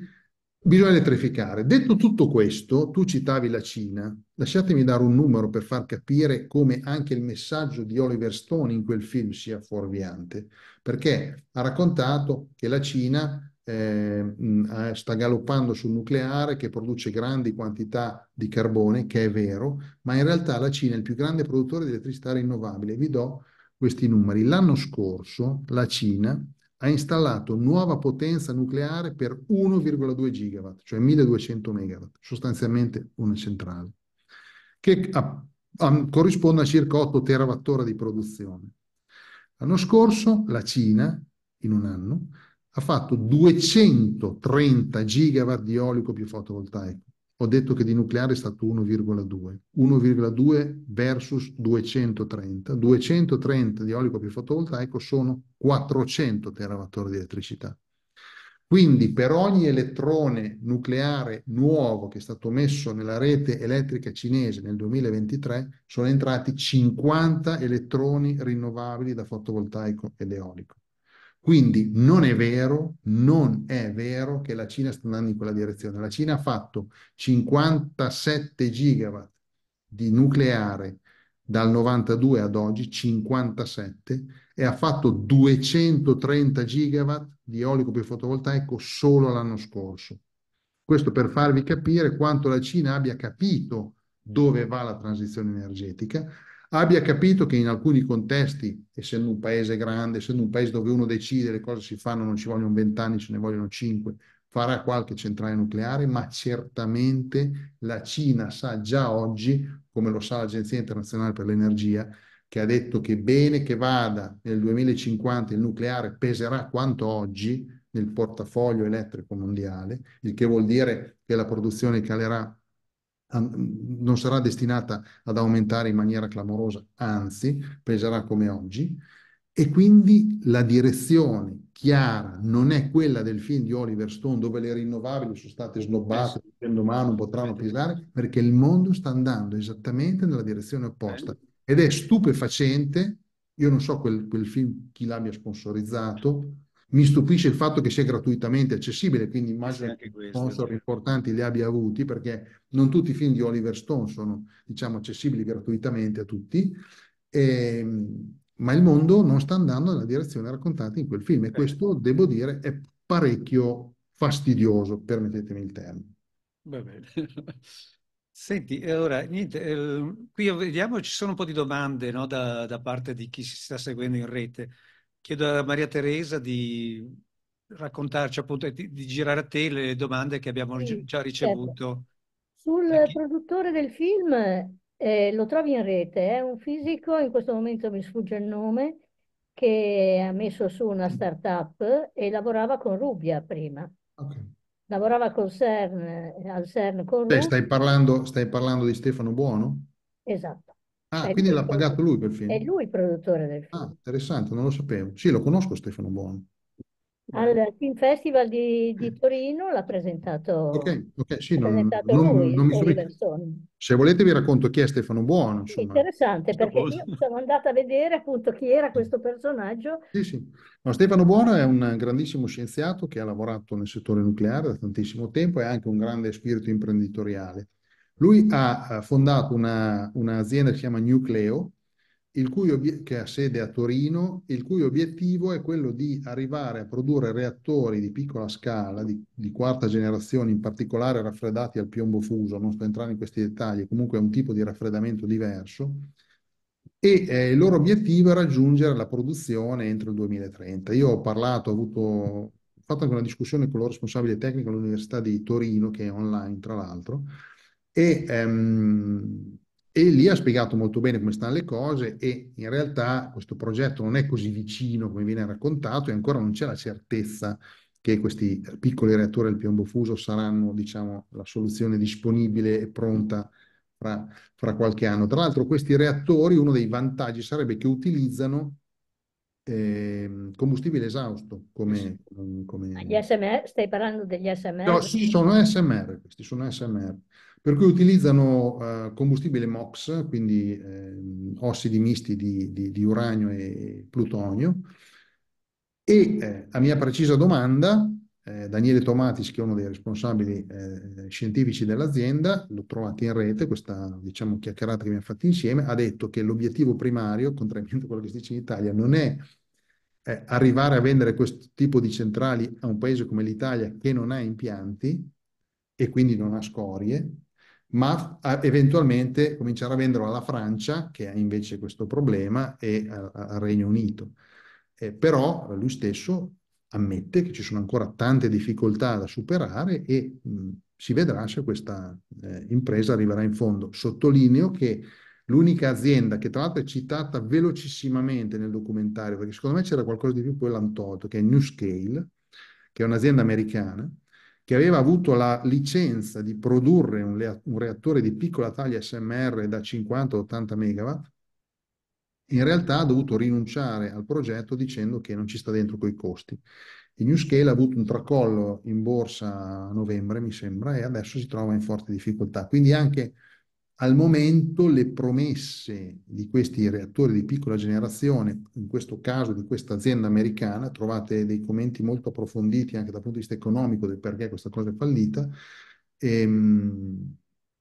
Bisogna elettrificare. Detto tutto questo, tu citavi la Cina, lasciatemi dare un numero per far capire come anche il messaggio di Oliver Stone in quel film sia fuorviante, perché ha raccontato che la Cina eh, sta galoppando sul nucleare, che produce grandi quantità di carbone, che è vero, ma in realtà la Cina è il più grande produttore di elettricità rinnovabile. Vi do questi numeri. L'anno scorso la Cina ha installato nuova potenza nucleare per 1,2 gigawatt, cioè 1200 megawatt, sostanzialmente una centrale, che a, a, corrisponde a circa 8 terawattora di produzione. L'anno scorso la Cina, in un anno, ha fatto 230 gigawatt di eolico più fotovoltaico, ho detto che di nucleare è stato 1,2. 1,2 versus 230. 230 di eolico più fotovoltaico ecco, sono 400 terawattora di elettricità. Quindi per ogni elettrone nucleare nuovo che è stato messo nella rete elettrica cinese nel 2023 sono entrati 50 elettroni rinnovabili da fotovoltaico ed eolico. Quindi non è vero, non è vero che la Cina sta andando in quella direzione. La Cina ha fatto 57 gigawatt di nucleare dal 92 ad oggi, 57, e ha fatto 230 gigawatt di eolico più fotovoltaico solo l'anno scorso. Questo per farvi capire quanto la Cina abbia capito dove va la transizione energetica abbia capito che in alcuni contesti, essendo un paese grande, essendo un paese dove uno decide le cose si fanno, non ci vogliono vent'anni, ce ne vogliono cinque, farà qualche centrale nucleare, ma certamente la Cina sa già oggi, come lo sa l'Agenzia Internazionale per l'Energia, che ha detto che bene che vada nel 2050 il nucleare peserà quanto oggi nel portafoglio elettrico mondiale, il che vuol dire che la produzione calerà non sarà destinata ad aumentare in maniera clamorosa, anzi peserà come oggi, e quindi la direzione chiara non è quella del film di Oliver Stone dove le rinnovabili sono state eh snobbate dicendo ma non potranno pesare perché il mondo sta andando esattamente nella direzione opposta eh. ed è stupefacente, io non so quel, quel film chi l'abbia sponsorizzato, mi stupisce il fatto che sia gratuitamente accessibile, quindi immagino che i sponsor importanti li abbia avuti perché non tutti i film di Oliver Stone sono, diciamo, accessibili gratuitamente a tutti, e, ehm, ma il mondo non sta andando nella direzione raccontata in quel film e questo, devo dire, è parecchio fastidioso, permettetemi il termine. Va bene. Senti, ora, niente, eh, qui vediamo, ci sono un po' di domande no, da, da, parte di chi si sta seguendo in rete. Chiedo a Maria Teresa di raccontarci appunto, di, di girare a te le domande che abbiamo sì, già certo. ricevuto. Certo. Sul produttore del film eh, lo trovi in rete, è un fisico, in questo momento mi sfugge il nome, che ha messo su una startup e lavorava con Rubbia prima. Ok. Lavorava col CERN, eh, al CERN con Cioè, Rubbia. stai parlando, stai parlando di Stefano Buono? Esatto, Ah, È quindi l'ha pagato lui quel è film. lui il produttore del ah, film. Ah, interessante, non lo sapevo. Sì, lo conosco Stefano Buono al Film Festival di, di eh. Torino l'ha presentato, okay, okay, sì, non, presentato non, lui, non sono... Se volete vi racconto chi è Stefano Buono. Sì, interessante, perché io sono andata a vedere appunto chi era questo personaggio. Sì, sì. No, Stefano Buono è un grandissimo scienziato che ha lavorato nel settore nucleare da tantissimo tempo e ha anche un grande spirito imprenditoriale. Lui ha eh, fondato un'azienda una che si chiama Nucleo, cui, che ha sede a Torino, il cui obiettivo è quello di arrivare a produrre reattori di piccola scala, di, di quarta generazione, in particolare raffreddati al piombo fuso, non sto entrando in questi dettagli, comunque è un tipo di raffreddamento diverso, e eh, il loro obiettivo è raggiungere la produzione entro il 2030. Io ho parlato, ho avuto, ho fatto anche una discussione con lo responsabile tecnico all'Università di Torino, che è online tra l'altro, e... Ehm, e lì ha spiegato molto bene come stanno le cose e in realtà questo progetto non è così vicino come viene raccontato e ancora non c'è la certezza che questi piccoli reattori al piombo fuso saranno diciamo, la soluzione disponibile e pronta fra, fra qualche anno. Tra l'altro questi reattori, uno dei vantaggi sarebbe che utilizzano eh, combustibile esausto come, come... Gli SMR, stai parlando degli SMR? No, sì, sono SMR questi, sono SMR per cui utilizzano eh, combustibile MOX, quindi eh, ossidi misti di, di, di, uranio e plutonio. E eh, a mia precisa domanda, eh, Daniele Tomatis, che è uno dei responsabili eh, scientifici dell'azienda, l'ho trovato in rete, questa diciamo, chiacchierata che abbiamo fatto insieme, ha detto che l'obiettivo primario, contrariamente a quello che si dice in Italia, non è eh, arrivare a vendere questo tipo di centrali a un paese come l'Italia che non ha impianti e quindi non ha scorie, ma eventualmente cominciare a venderlo alla Francia, che ha invece questo problema, e al Regno Unito. Eh, però lui stesso ammette che ci sono ancora tante difficoltà da superare e mh, si vedrà se questa eh, impresa arriverà in fondo. Sottolineo che l'unica azienda che tra l'altro è citata velocissimamente nel documentario, perché secondo me c'era qualcosa di più, poi l'hanno tolto, che è New Scale, che è un'azienda americana, che aveva avuto la licenza di produrre un, un reattore di piccola taglia SMR da 50 80 megawatt, in realtà ha dovuto rinunciare al progetto dicendo che non ci sta dentro coi costi. Il New Scale ha avuto un tracollo in borsa a novembre, mi sembra, e adesso si trova in forte difficoltà. Quindi anche al momento le promesse di questi reattori di piccola generazione, in questo caso di questa azienda americana, trovate dei commenti molto approfonditi anche dal punto di vista economico del perché questa cosa è fallita, ehm,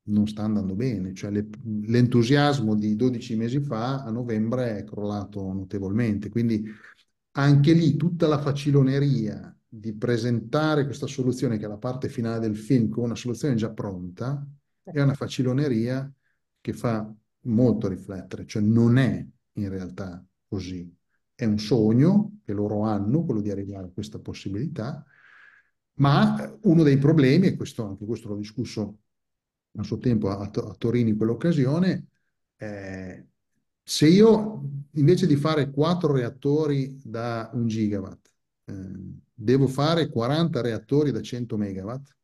non sta andando bene. Cioè le, l'entusiasmo di 12 mesi fa a novembre è crollato notevolmente. Quindi anche lì tutta la faciloneria di presentare questa soluzione, che è la parte finale del film, con una soluzione già pronta, è una faciloneria che fa molto riflettere, cioè non è in realtà così. È un sogno che loro hanno, quello di arrivare a questa possibilità, ma uno dei problemi, e questo, anche questo l'ho discusso a suo tempo a, a Torino in quell'occasione, eh, se io invece di fare quattro reattori da un gigawatt, eh, devo fare 40 reattori da 100 megawatt,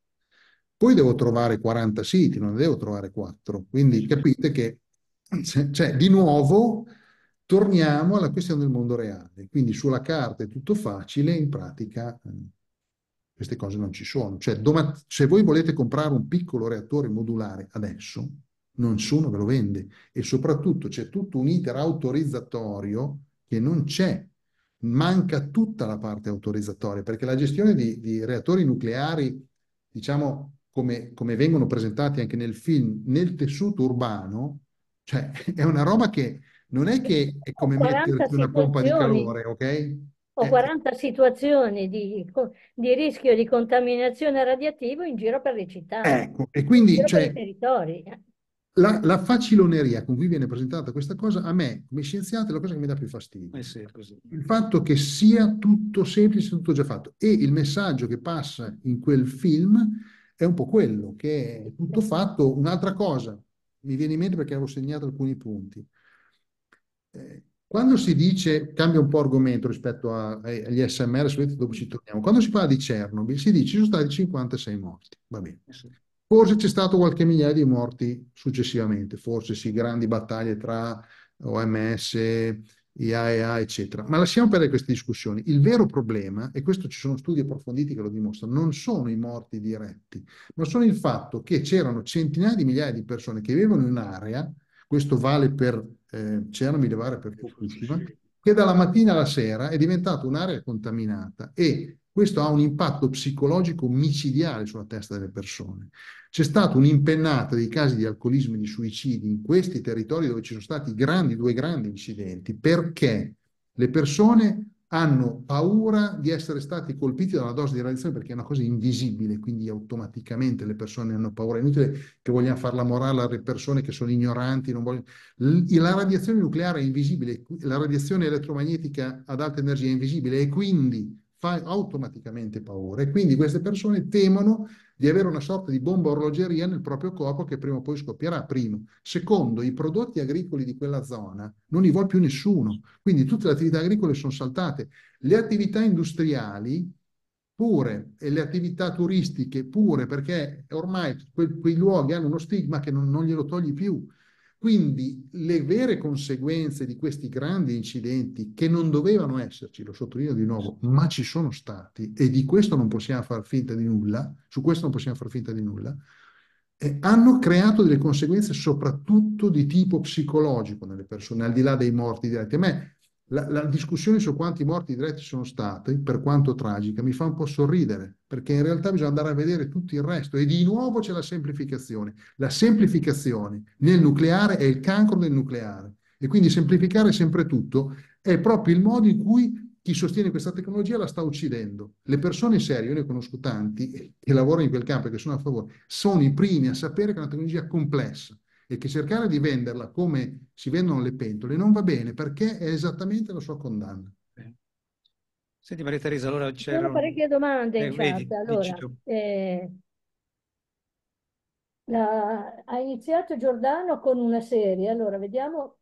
poi devo trovare 40 siti, non ne devo trovare 4. Quindi capite che, cioè, cioè, di nuovo, torniamo alla questione del mondo reale. Quindi sulla carta è tutto facile, in pratica eh, queste cose non ci sono. Cioè, domat- se voi volete comprare un piccolo reattore modulare adesso, nessuno ve lo vende. E soprattutto c'è tutto un iter autorizzatorio che non c'è. Manca tutta la parte autorizzatoria, perché la gestione di, di reattori nucleari, diciamo, come, come vengono presentati anche nel film, nel tessuto urbano, cioè è una roba che non è che è come metterti una pompa di calore, ok? Ho 40 eh. situazioni di, di, rischio di contaminazione radiativa in giro per le città. Ecco, e quindi cioè, la, la, faciloneria con cui viene presentata questa cosa, a me, come scienziato, è la cosa che mi dà più fastidio. Eh sì, il fatto che sia tutto semplice, tutto già fatto. E il messaggio che passa in quel film è un po' quello che è tutto fatto. Un'altra cosa, mi viene in mente perché avevo segnato alcuni punti. Eh, quando si dice, cambia un po' argomento rispetto a, agli SMR, se dopo ci torniamo, quando si parla di Chernobyl si dice ci sono stati 56 morti, va bene. Eh forse c'è stato qualche migliaia di morti successivamente, forse sì, grandi battaglie tra OMS, IAEA, eccetera. Ma lasciamo perdere queste discussioni. Il vero problema, e questo ci sono studi approfonditi che lo dimostrano, non sono i morti diretti, ma sono il fatto che c'erano centinaia di migliaia di persone che vivevano in un'area, questo vale per eh, Chernobyl, vale per Fukushima, che dalla mattina alla sera è diventata un'area contaminata e questo ha un impatto psicologico micidiale sulla testa delle persone. C'è stata un'impennata dei casi di alcolismo e di suicidi in questi territori dove ci sono stati grandi, due grandi incidenti, perché le persone hanno paura di essere stati colpiti da una dose di radiazione perché è una cosa invisibile, quindi automaticamente le persone hanno paura. È inutile che vogliamo far la morale alle persone che sono ignoranti. Vogliono... La radiazione nucleare è invisibile, la radiazione elettromagnetica ad alta energia è invisibile e quindi fa automaticamente paura e quindi queste persone temono di avere una sorta di bomba orologeria nel proprio corpo che prima o poi scoppierà. Primo. Secondo, i prodotti agricoli di quella zona non li vuole più nessuno, quindi tutte le attività agricole sono saltate. Le attività industriali pure e le attività turistiche pure perché ormai que- quei luoghi hanno uno stigma che non, non glielo togli più. Quindi le vere conseguenze di questi grandi incidenti, che non dovevano esserci, lo sottolineo di nuovo, ma ci sono stati, e di questo non possiamo far finta di nulla, su questo non possiamo far finta di nulla, eh, hanno creato delle conseguenze soprattutto di tipo psicologico nelle persone, al di là dei morti diretti. A me la, la, discussione su quanti morti diretti sono stati, per quanto tragica, mi fa un po' sorridere, perché in realtà bisogna andare a vedere tutto il resto. E di nuovo c'è la semplificazione. La semplificazione nel nucleare è il cancro del nucleare. E quindi semplificare sempre tutto è proprio il modo in cui chi sostiene questa tecnologia la sta uccidendo. Le persone serie, io ne conosco tanti che lavorano in quel campo e che sono a favore, sono i primi a sapere che è una tecnologia complessa e che cercare di venderla come si vendono le pentole non va bene perché è esattamente la sua condanna. Senti Maria Teresa, allora c'è... Sono parecchie domande eh, in vedi, allora, eh, la, ha iniziato Giordano con una serie, allora vediamo...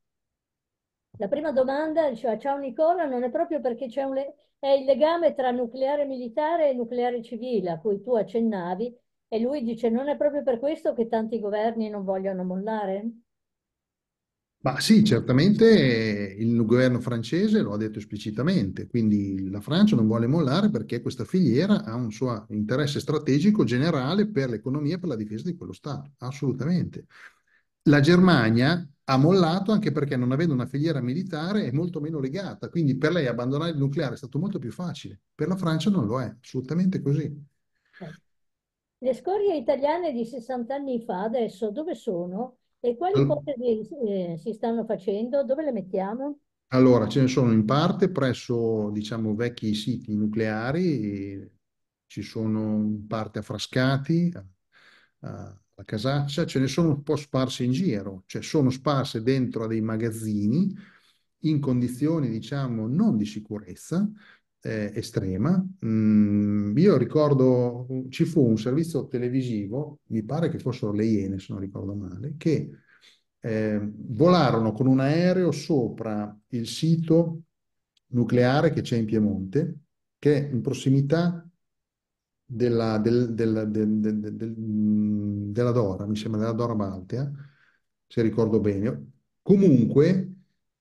La prima domanda diceva, ciao Nicola, non è proprio perché c'è un... Le- è il legame tra nucleare militare e nucleare civile a cui tu accennavi e lui dice, non è proprio per questo che tanti governi non vogliono mollare? Ma sì, certamente il governo francese lo ha detto esplicitamente, quindi la Francia non vuole mollare perché questa filiera ha un suo interesse strategico generale per l'economia e per la difesa di quello Stato, assolutamente. La Germania ha mollato anche perché non avendo una filiera militare è molto meno legata, quindi per lei abbandonare il nucleare è stato molto più facile, per la Francia non lo è, assolutamente così. Certo. Le scorie italiane di 60 anni fa adesso dove sono e quali ipotesi eh, si stanno facendo? Dove le mettiamo? Allora, ce ne sono in parte presso, diciamo, vecchi siti nucleari, ci sono in parte a Frascati, a, a Casaccia, ce ne sono un po' sparse in giro, cioè sono sparse dentro a dei magazzini in condizioni, diciamo, non di sicurezza, eh, estrema. Mm, io ricordo, ci fu un servizio televisivo, mi pare che fossero le Iene, se non ricordo male, che eh, volarono con un aereo sopra il sito nucleare che c'è in Piemonte, che è in prossimità della, del, della, del, del, mm, della Dora, mi sembra della Dora Baltea, se ricordo bene. Comunque,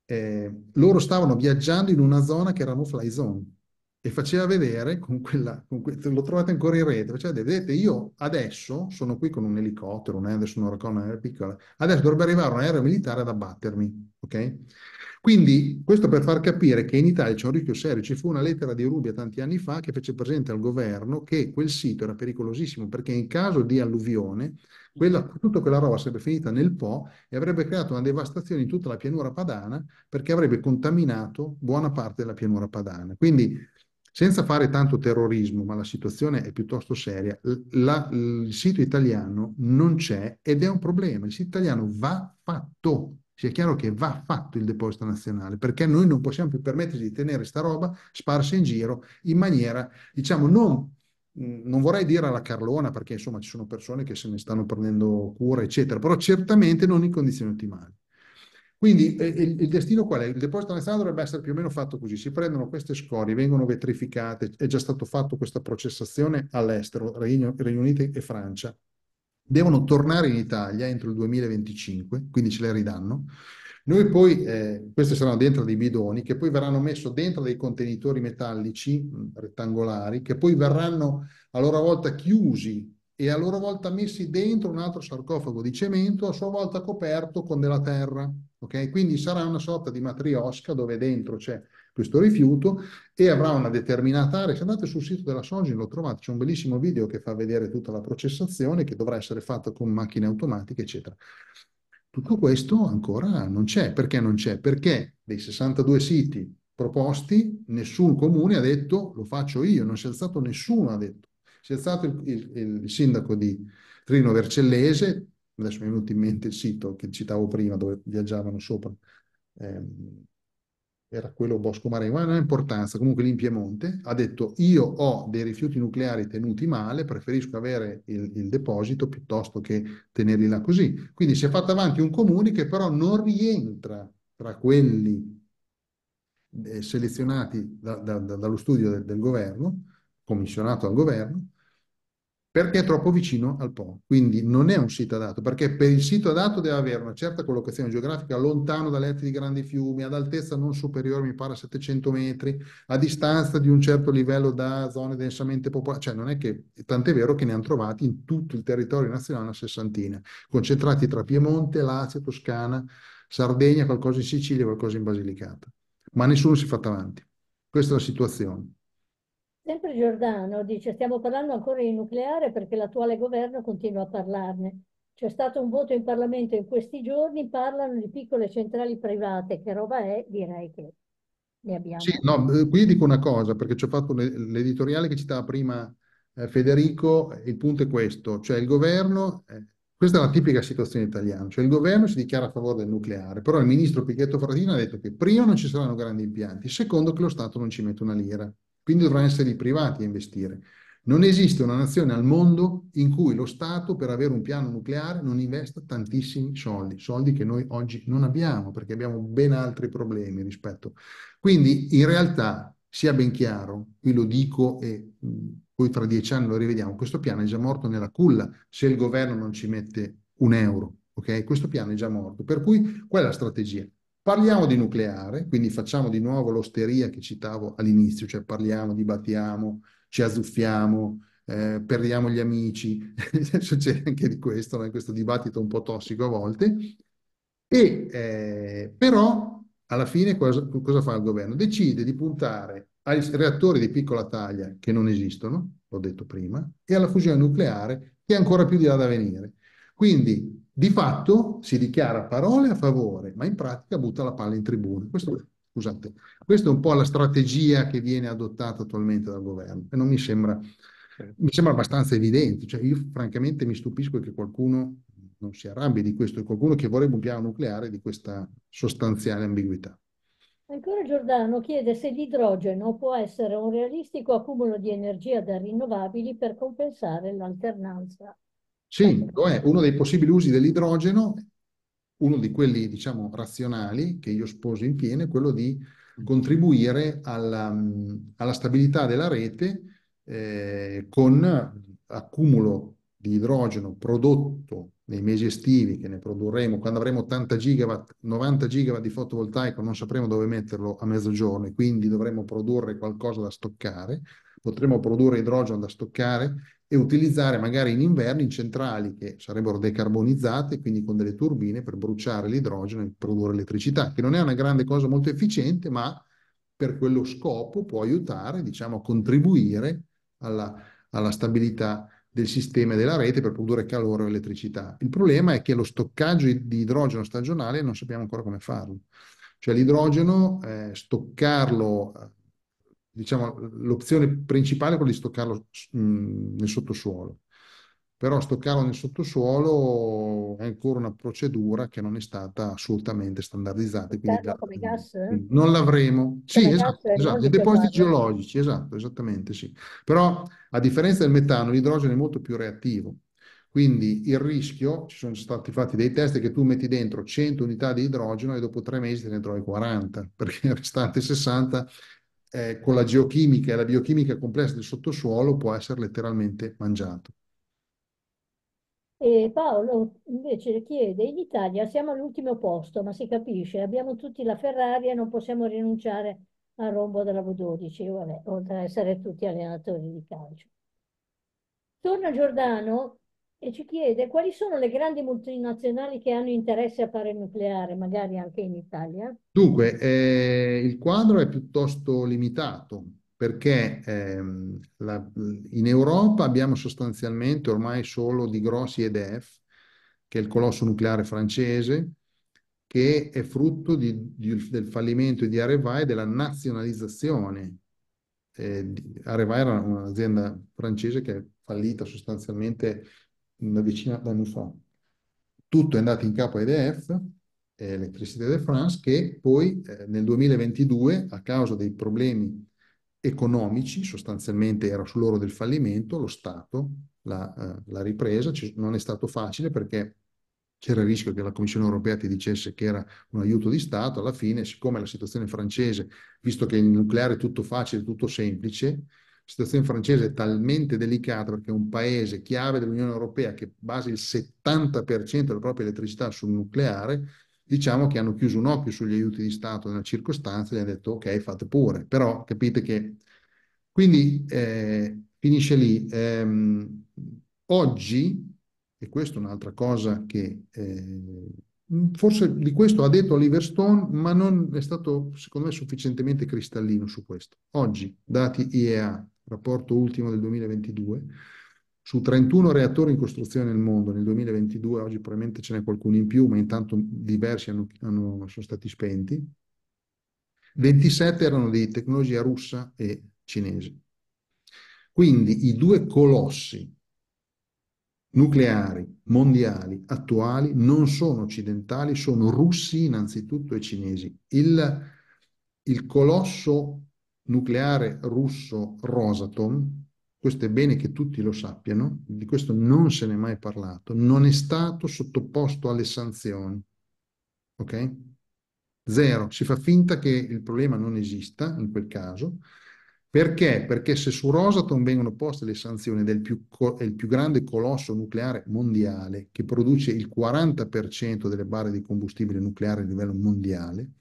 eh, loro stavano viaggiando in una zona che era no-fly zone e faceva vedere con quella, con que- lo trovate ancora in rete, faceva vedere, vedete io adesso sono qui con un elicottero, un Anderson, non ricordo, un piccola, adesso dovrebbe arrivare un aereo militare ad abbattermi, ok? Quindi questo per far capire che in Italia c'è un rischio serio, ci fu una lettera di Rubia tanti anni fa che fece presente al governo che quel sito era pericolosissimo perché in caso di alluvione quella, tutta quella roba sarebbe finita nel Po e avrebbe creato una devastazione in tutta la pianura padana perché avrebbe contaminato buona parte della pianura padana. Quindi senza fare tanto terrorismo, ma la situazione è piuttosto seria, la, il sito italiano non c'è ed è un problema. Il sito italiano va fatto, sia chiaro che va fatto il deposito nazionale, perché noi non possiamo più permetterci di tenere sta roba sparsa in giro in maniera, diciamo, non non vorrei dire alla Carlona perché insomma ci sono persone che se ne stanno prendendo cura eccetera, però certamente non in condizioni ottimali. Quindi eh, il, destino qual è? Il deposito nazionale dovrebbe essere più o meno fatto così, si prendono queste scorie, vengono vetrificate, è già stato fatto questa processazione all'estero, Regno, Regno Unito e Francia, devono tornare in Italia entro il 2025, quindi ce le ridanno. Noi poi, eh, queste saranno dentro dei bidoni che poi verranno messi dentro dei contenitori metallici mh, rettangolari che poi verranno a loro volta chiusi e a loro volta messi dentro un altro sarcofago di cemento, a sua volta coperto con della terra. Okay? Quindi sarà una sorta di matriosca dove dentro c'è questo rifiuto e avrà una determinata area. Se andate sul sito della Sogin lo trovate, c'è un bellissimo video che fa vedere tutta la processazione che dovrà essere fatta con macchine automatiche, eccetera. Tutto questo ancora non c'è. Perché non c'è? Perché dei 62 siti proposti, nessun comune ha detto lo faccio io, non si è alzato nessuno ha detto c'è stato il, il, il, sindaco di Trino Vercellese, adesso mi è venuto in mente il sito che citavo prima dove viaggiavano sopra, eh, era quello Bosco Marengo, ma non ha importanza, comunque lì in Piemonte, ha detto io ho dei rifiuti nucleari tenuti male, preferisco avere il, il deposito piuttosto che tenerli là così. Quindi si è fatto avanti un comune che però non rientra tra quelli eh, selezionati da, da, da, dallo studio del, del, governo, commissionato al governo, perché è troppo vicino al Po, quindi non è un sito adatto, perché per il sito adatto deve avere una certa collocazione geografica lontano da letti di grandi fiumi, ad altezza non superiore, mi pare, a 700 metri, a distanza di un certo livello da zone densamente popolate, cioè non è che, tant'è vero che ne hanno trovati in tutto il territorio nazionale una sessantina, concentrati tra Piemonte, Lazio, Toscana, Sardegna, qualcosa in Sicilia, qualcosa in Basilicata, ma nessuno si è fatto avanti. Questa è la situazione. Sempre Giordano dice stiamo parlando ancora di nucleare perché l'attuale governo continua a parlarne. C'è stato un voto in Parlamento in questi giorni, parlano di piccole centrali private, che roba è? Direi che ne abbiamo. Sì, no, eh, qui dico una cosa, perché ci ho fatto l'editoriale che citava prima eh, Federico, il punto è questo, cioè il governo, eh, questa è la tipica situazione italiana, cioè il governo si dichiara a favore del nucleare, però il ministro Pichetto Fratino ha detto che prima non ci saranno grandi impianti, secondo che lo Stato non ci mette una lira. Quindi dovranno essere i privati a investire. Non esiste una nazione al mondo in cui lo Stato per avere un piano nucleare non investa tantissimi soldi, soldi che noi oggi non abbiamo perché abbiamo ben altri problemi rispetto. Quindi in realtà, sia ben chiaro, qui lo dico e poi tra dieci anni lo rivediamo, questo piano è già morto nella culla se il governo non ci mette un euro, ok? Questo piano è già morto, per cui qual è la strategia? Parliamo di nucleare, quindi facciamo di nuovo l'osteria che citavo all'inizio, cioè parliamo, dibattiamo, ci azzuffiamo, eh, perdiamo gli amici, succede cioè anche di questo, eh, questo dibattito un po' tossico a volte. E, eh, però alla fine cosa, cosa, fa il governo? Decide di puntare ai reattori di piccola taglia che non esistono, l'ho detto prima, e alla fusione nucleare che è ancora più di là da venire. Quindi di fatto si dichiara parole a favore, ma in pratica butta la palla in tribuna. Questo, scusate, questa è un po' la strategia che viene adottata attualmente dal governo e non mi sembra, certo. mi sembra abbastanza evidente. Cioè, io francamente mi stupisco che qualcuno non si arrabbi di questo, qualcuno che vorrebbe un piano nucleare di questa sostanziale ambiguità. Ancora Giordano chiede se l'idrogeno può essere un realistico accumulo di energia da rinnovabili per compensare l'alternanza sì, lo è. Uno dei possibili usi dell'idrogeno, uno di quelli, diciamo, razionali che io sposo in pieno, è quello di contribuire alla, mm, alla stabilità della rete eh, con accumulo di idrogeno prodotto nei mesi estivi che ne produrremo, quando avremo 80 gigawatt, 90 gigawatt di fotovoltaico, non sapremo dove metterlo a mezzogiorno e quindi dovremo produrre qualcosa da stoccare, potremo produrre idrogeno da stoccare e utilizzare magari in inverno in centrali che sarebbero decarbonizzate, quindi con delle turbine per bruciare l'idrogeno e produrre elettricità, che non è una grande cosa molto efficiente, ma per quello scopo può aiutare, diciamo, a contribuire alla, alla stabilità del sistema e della rete per produrre calore o elettricità. Il problema è che lo stoccaggio di idrogeno stagionale non sappiamo ancora come farlo. Cioè l'idrogeno, eh, stoccarlo eh, diciamo, l'opzione principale è quella di stoccarlo mh, nel sottosuolo. Però stoccarlo nel sottosuolo è ancora una procedura che non è stata assolutamente standardizzata. Quindi come gas? Non l'avremo. Sì, esatto, gas esatto. i depositi geologici, esatto, esattamente sì. Però a differenza del metano, l'idrogeno è molto più reattivo. Quindi il rischio, ci sono stati fatti dei test che tu metti dentro 100 unità di idrogeno e dopo tre mesi te ne trovi 40, perché il restante 60 eh, con la geochimica e la biochimica complessa del sottosuolo può essere letteralmente mangiato. E Paolo invece chiede, in Italia siamo all'ultimo posto, ma si capisce, abbiamo tutti la Ferrari e non possiamo rinunciare al rombo della V12, vabbè, oltre ad essere tutti allenatori di calcio. Torna Giordano e ci chiede quali sono le grandi multinazionali che hanno interesse a fare il nucleare, magari anche in Italia. Dunque, eh, il quadro è piuttosto limitato perché ehm, la, in Europa abbiamo sostanzialmente ormai solo di Grossi ed EDF, che è il colosso nucleare francese, che è frutto di, di, del fallimento di Areva e della nazionalizzazione. Eh, Areva era un'azienda francese che è fallita sostanzialmente una decina d'anni fa. Tutto è andato in capo a EDF, Electricité eh, de France, che poi eh, nel 2022, a causa dei problemi economici, sostanzialmente era sull'oro del fallimento, lo Stato l'ha, eh, ripresa, ci, non è stato facile perché c'era il rischio che la Commissione europea ti dicesse che era un aiuto di Stato, alla fine, siccome la situazione francese, visto che il nucleare è tutto facile, tutto semplice, situazione francese è talmente delicata perché è un paese chiave dell'Unione Europea che basa il 70% della propria elettricità sul nucleare, diciamo che hanno chiuso un occhio sugli aiuti di Stato nella circostanza e gli hanno detto ok, fate pure, però capite che... Quindi eh, finisce lì. Eh, oggi, e questa è un'altra cosa che... Eh, mm, forse di questo ha detto Oliver Stone, ma non è stato, secondo me, sufficientemente cristallino su questo. Oggi, dati IEA, rapporto ultimo del 2022, su 31 reattori in costruzione nel mondo nel 2022, oggi probabilmente ce n'è qualcuno in più, ma intanto diversi hanno, hanno, sono stati spenti, 27 erano di tecnologia russa e cinese. Quindi i due colossi nucleari mondiali attuali non sono occidentali, sono russi innanzitutto e cinesi. Il, il colosso nucleare russo Rosatom, questo è bene che tutti lo sappiano, di questo non se n'è mai parlato, non è stato sottoposto alle sanzioni. Ok? Zero, si fa finta che il problema non esista in quel caso. Perché? Perché se su Rosatom vengono poste le sanzioni del più, il più grande colosso nucleare mondiale, che produce il 40% delle barre di combustibile nucleare a livello mondiale,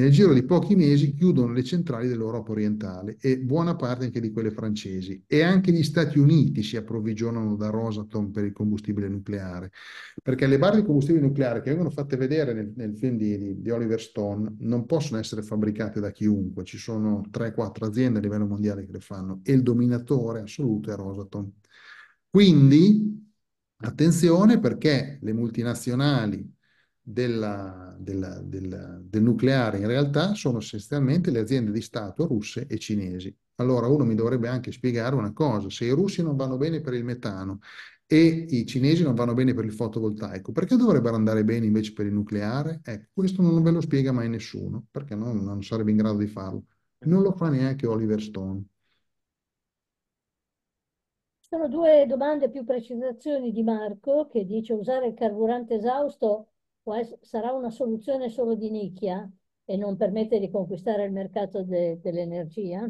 nel giro di pochi mesi chiudono le centrali dell'Europa orientale e buona parte anche di quelle francesi e anche gli Stati Uniti si approvvigionano da Rosatom per il combustibile nucleare, perché le barre di combustibile nucleare che vengono fatte vedere nel, nel film di, di, di, Oliver Stone non possono essere fabbricate da chiunque, ci sono 3-4 aziende a livello mondiale che le fanno e il dominatore assoluto è Rosatom. Quindi attenzione perché le multinazionali della, della, della, del nucleare in realtà sono essenzialmente le aziende di Stato russe e cinesi. Allora uno mi dovrebbe anche spiegare una cosa, se i russi non vanno bene per il metano e i cinesi non vanno bene per il fotovoltaico, perché dovrebbero andare bene invece per il nucleare? Ecco, questo non ve lo spiega mai nessuno, perché non, non sarebbe in grado di farlo. Non lo fa neanche Oliver Stone. Sono due domande più precisazioni di Marco che dice usare il carburante esausto sarà una soluzione solo di nicchia e non permette di conquistare il mercato de, dell'energia?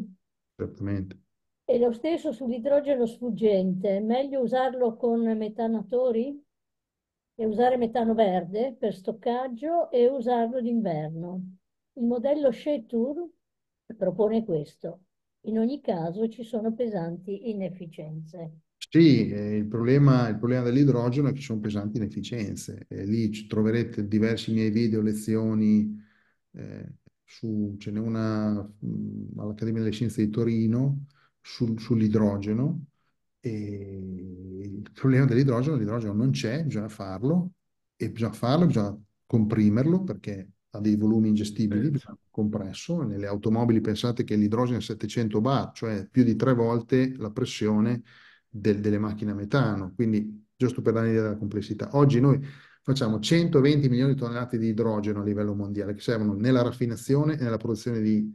Certamente. E lo stesso sull'idrogeno sfuggente, meglio usarlo con metanatori e usare metano verde per stoccaggio e usarlo d'inverno. Il modello Shetour propone questo. In ogni caso ci sono pesanti inefficienze. Sì, eh, il problema, il problema dell'idrogeno è che ci sono pesanti inefficienze. E lì troverete diversi miei video, lezioni, eh, su, ce n'è una mm, all'Accademia delle Scienze di Torino sul, sull'idrogeno. il problema dell'idrogeno, l'idrogeno non c'è, bisogna farlo, e bisogna farlo, bisogna comprimerlo perché ha dei volumi ingestibili, bisogna compresso. Nelle automobili pensate che l'idrogeno è 700 bar, cioè più di tre volte la pressione del, delle macchine a metano, quindi giusto per dare un'idea della complessità. Oggi noi facciamo 120 milioni di tonnellate di idrogeno a livello mondiale che servono nella raffinazione e nella produzione di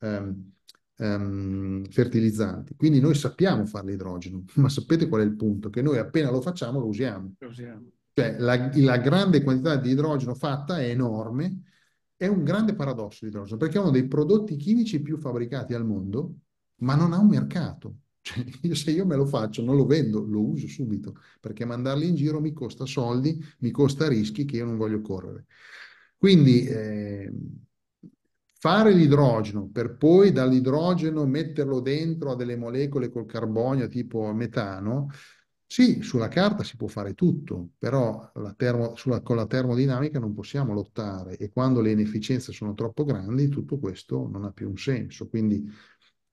um, um, fertilizzanti. Quindi noi sappiamo fare l'idrogeno, ma sapete qual è il punto? Che noi appena lo facciamo lo usiamo. Lo usiamo. Cioè la, la grande quantità di idrogeno fatta è enorme, è un grande paradosso l'idrogeno, perché è uno dei prodotti chimici più fabbricati al mondo, ma non ha un mercato. Cioè, io, se io me lo faccio, non lo vendo, lo uso subito, perché mandarli in giro mi costa soldi, mi costa rischi che io non voglio correre. Quindi eh, fare l'idrogeno per poi dall'idrogeno metterlo dentro a delle molecole col carbonio tipo metano, sì, sulla carta si può fare tutto, però la termo, sulla, con la termodinamica non possiamo lottare e quando le inefficienze sono troppo grandi tutto questo non ha più un senso. Quindi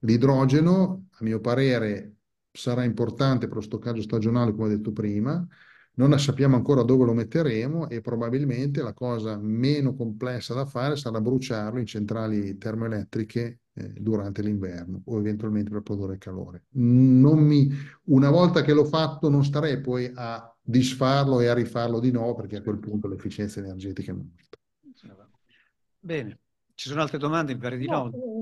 L'idrogeno, a mio parere, sarà importante per lo stoccaggio stagionale, come ho detto prima, non sappiamo ancora dove lo metteremo e probabilmente la cosa meno complessa da fare sarà bruciarlo in centrali termoelettriche eh, durante l'inverno o eventualmente per produrre calore. Mi, una volta che l'ho fatto non starei poi a disfarlo e a rifarlo di nuovo perché a quel punto l'efficienza energetica è morta. Bene, ci sono altre domande? Mi pare di no. no. Eh,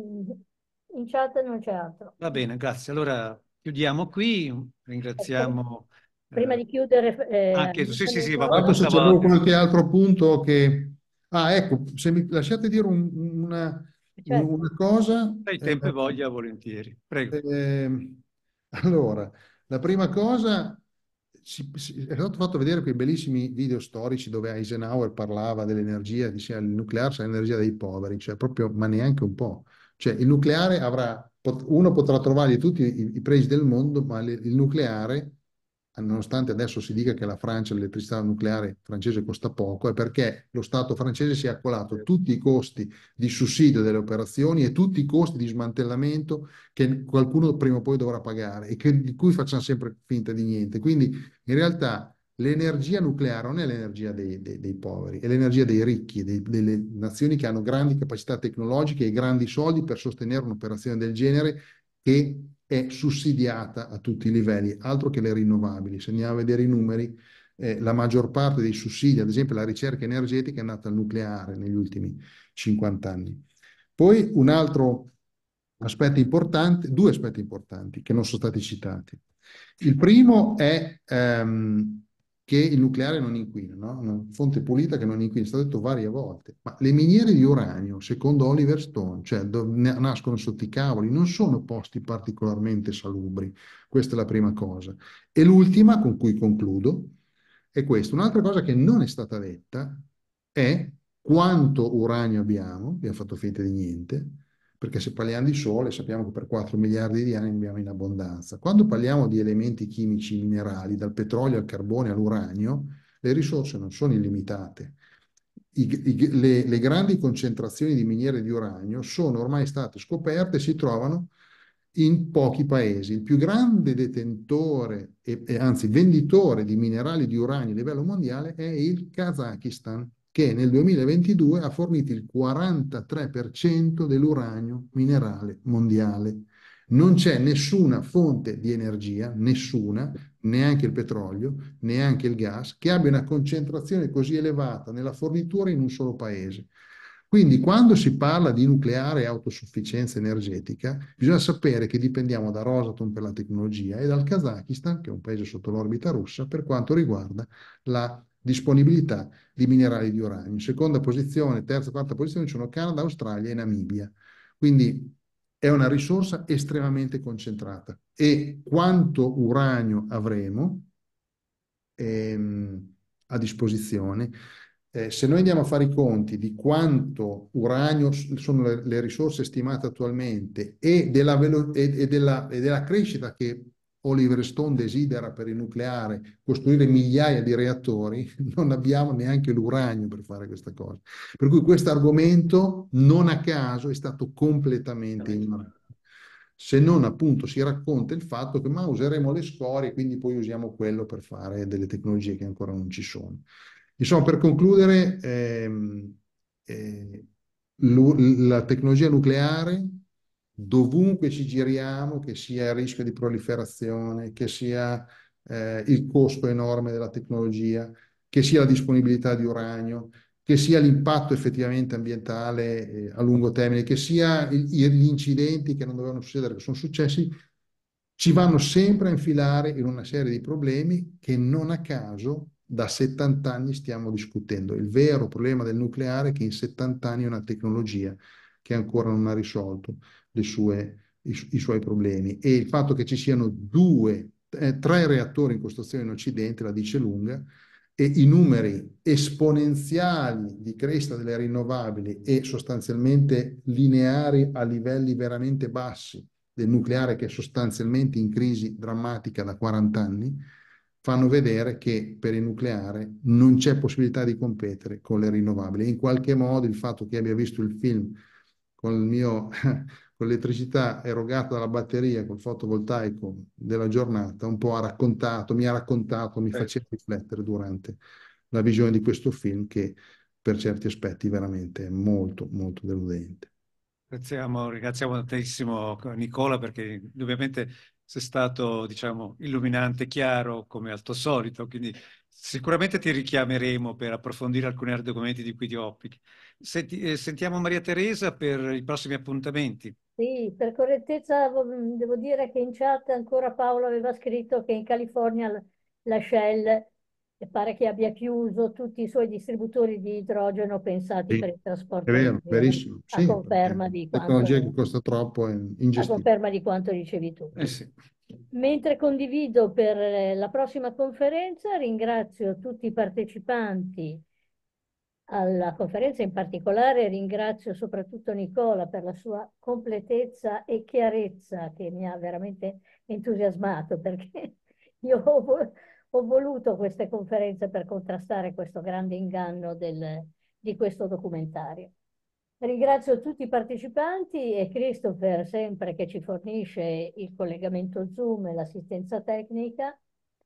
chat non c'è altro. Va bene, grazie. Allora chiudiamo qui, ringraziamo... Prima eh, di chiudere... Eh, anche, sì, sì, sì, va bene. C'è qualche altro punto che... Ah, ecco, se mi lasciate dire un, una, certo. una, cosa... Hai tempo e eh, voglia, volentieri. Prego. Ehm, allora, la prima cosa si, si, è stato fatto vedere quei bellissimi video storici dove Eisenhower parlava dell'energia, diceva il nucleare sarà l'energia dei poveri, cioè proprio, ma neanche un po'. Cioè il nucleare avrà, uno potrà trovargli tutti i, i pregi del mondo, ma le, il nucleare, nonostante adesso si dica che la Francia, l'elettricità nucleare francese costa poco, è perché lo Stato francese si è accolato tutti i costi di sussidio delle operazioni e tutti i costi di smantellamento che qualcuno prima o poi dovrà pagare e che, di cui facciamo sempre finta di niente. Quindi in realtà l'energia nucleare non è l'energia dei, dei, dei poveri, è l'energia dei ricchi, dei, delle nazioni che hanno grandi capacità tecnologiche e grandi soldi per sostenere un'operazione del genere che è sussidiata a tutti i livelli, altro che le rinnovabili. Se andiamo a vedere i numeri, eh, la maggior parte dei sussidi, ad esempio la ricerca energetica, è nata al nucleare negli ultimi 50 anni. Poi un altro aspetto importante, due aspetti importanti che non sono stati citati. Il primo è ehm, che il nucleare non inquina, no? una fonte pulita che non inquina, è stato detto varie volte, ma le miniere di uranio, secondo Oliver Stone, cioè dove nascono sotto i cavoli, non sono posti particolarmente salubri, questa è la prima cosa. E l'ultima con cui concludo è questa, un'altra cosa che non è stata detta è quanto uranio abbiamo, abbiamo fatto finta di niente, perché se parliamo di sole sappiamo che per 4 miliardi di anni abbiamo in abbondanza. Quando parliamo di elementi chimici minerali, dal petrolio al carbone all'uranio, le risorse non sono illimitate. I, i, le, le, grandi concentrazioni di miniere di uranio sono ormai state scoperte e si trovano in pochi paesi. Il più grande detentore, e, e anzi venditore di minerali di uranio a livello mondiale è il Kazakistan che nel 2022 ha fornito il 43% dell'uranio minerale mondiale. Non c'è nessuna fonte di energia, nessuna, neanche il petrolio, neanche il gas, che abbia una concentrazione così elevata nella fornitura in un solo paese. Quindi quando si parla di nucleare e autosufficienza energetica, bisogna sapere che dipendiamo da Rosatom per la tecnologia e dal Kazakistan, che è un paese sotto l'orbita russa, per quanto riguarda la disponibilità di minerali di uranio. In seconda posizione, terza, quarta posizione sono Canada, Australia e Namibia. Quindi è una risorsa estremamente concentrata e quanto uranio avremo ehm, a disposizione, eh, se noi andiamo a fare i conti di quanto uranio sono le, le risorse stimate attualmente e della, e, e della, e della crescita che Oliver Stone desidera per il nucleare costruire migliaia di reattori, non abbiamo neanche l'uranio per fare questa cosa. Per cui questo argomento non a caso è stato completamente ignorato. Se non appunto si racconta il fatto che ma useremo le scorie, quindi poi usiamo quello per fare delle tecnologie che ancora non ci sono. Insomma, per concludere, ehm, eh, la tecnologia nucleare dovunque ci giriamo, che sia il rischio di proliferazione, che sia eh, il costo enorme della tecnologia, che sia la disponibilità di uranio, che sia l'impatto effettivamente ambientale eh, a lungo termine, che sia il, gli incidenti che non dovevano succedere, che sono successi, ci vanno sempre a infilare in una serie di problemi che non a caso da 70 anni stiamo discutendo. Il vero problema del nucleare è che in 70 anni è una tecnologia che ancora non ha risolto sue, i, su i, suoi problemi. E il fatto che ci siano due, eh, tre reattori in costruzione in Occidente la dice lunga, e i numeri esponenziali di crescita delle rinnovabili e sostanzialmente lineari a livelli veramente bassi del nucleare che è sostanzialmente in crisi drammatica da 40 anni, fanno vedere che per il nucleare non c'è possibilità di competere con le rinnovabili. In qualche modo il fatto che abbia visto il film con il mio con l'elettricità erogata dalla batteria col fotovoltaico della giornata, un po' ha raccontato, mi ha raccontato, mi certo. faceva riflettere durante la visione di questo film che per certi aspetti veramente è molto, molto deludente. Ringraziamo, ringraziamo tantissimo Nicola perché ovviamente sei stato, diciamo, illuminante, chiaro come al tuo solito, quindi Sicuramente ti richiameremo per approfondire alcuni argomenti di cui ti occupi. Senti, eh, sentiamo Maria Teresa per i prossimi appuntamenti. Sì, per correttezza mm, devo dire che in chat ancora Paolo aveva scritto che in California la Shell eh, pare che abbia chiuso tutti i suoi distributori di idrogeno pensati sì, per il trasporto. È vero, verissimo. Sì, a conferma di quanto... Tecnologia che costa troppo, è ingestibile. A conferma di quanto ricevi tu. Eh sì. Mentre condivido per eh, la prossima conferenza, ringrazio tutti i partecipanti alla conferenza, in particolare ringrazio soprattutto Nicola per la sua completezza e chiarezza che mi ha veramente entusiasmato perché io ho, voluto queste conferenze per contrastare questo grande inganno del, di questo documentario. Ringrazio tutti i partecipanti e Christopher sempre che ci fornisce il collegamento Zoom e l'assistenza tecnica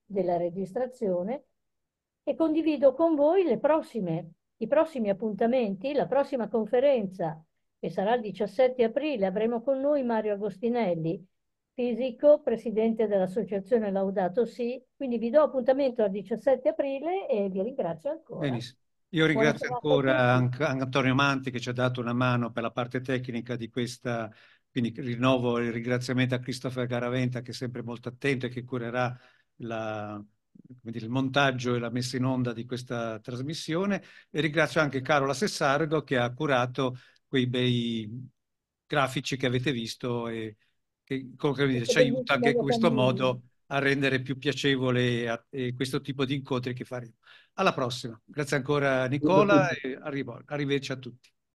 della registrazione e condivido con voi prossime, i prossimi appuntamenti, la prossima conferenza che sarà il 17 aprile. Avremo con noi Mario Agostinelli, fisico, presidente dell'associazione Laudato Si. Quindi vi do appuntamento al 17 aprile e vi ringrazio ancora. Benissimo. Io ringrazio ancora Antonio Manti che ci ha dato una mano per la parte tecnica di questa, quindi rinnovo il ringraziamento a Christopher Garaventa che è sempre molto attento e che curerà la, dire, il montaggio e la messa in onda di questa trasmissione e ringrazio anche Carola Sessargo che ha curato quei bei grafici che avete visto e che, che dire, ci aiuta anche in questo modo a rendere più piacevole eh, questo tipo di incontri che faremo. Alla prossima. Grazie ancora Nicola e arrivederci a tutti.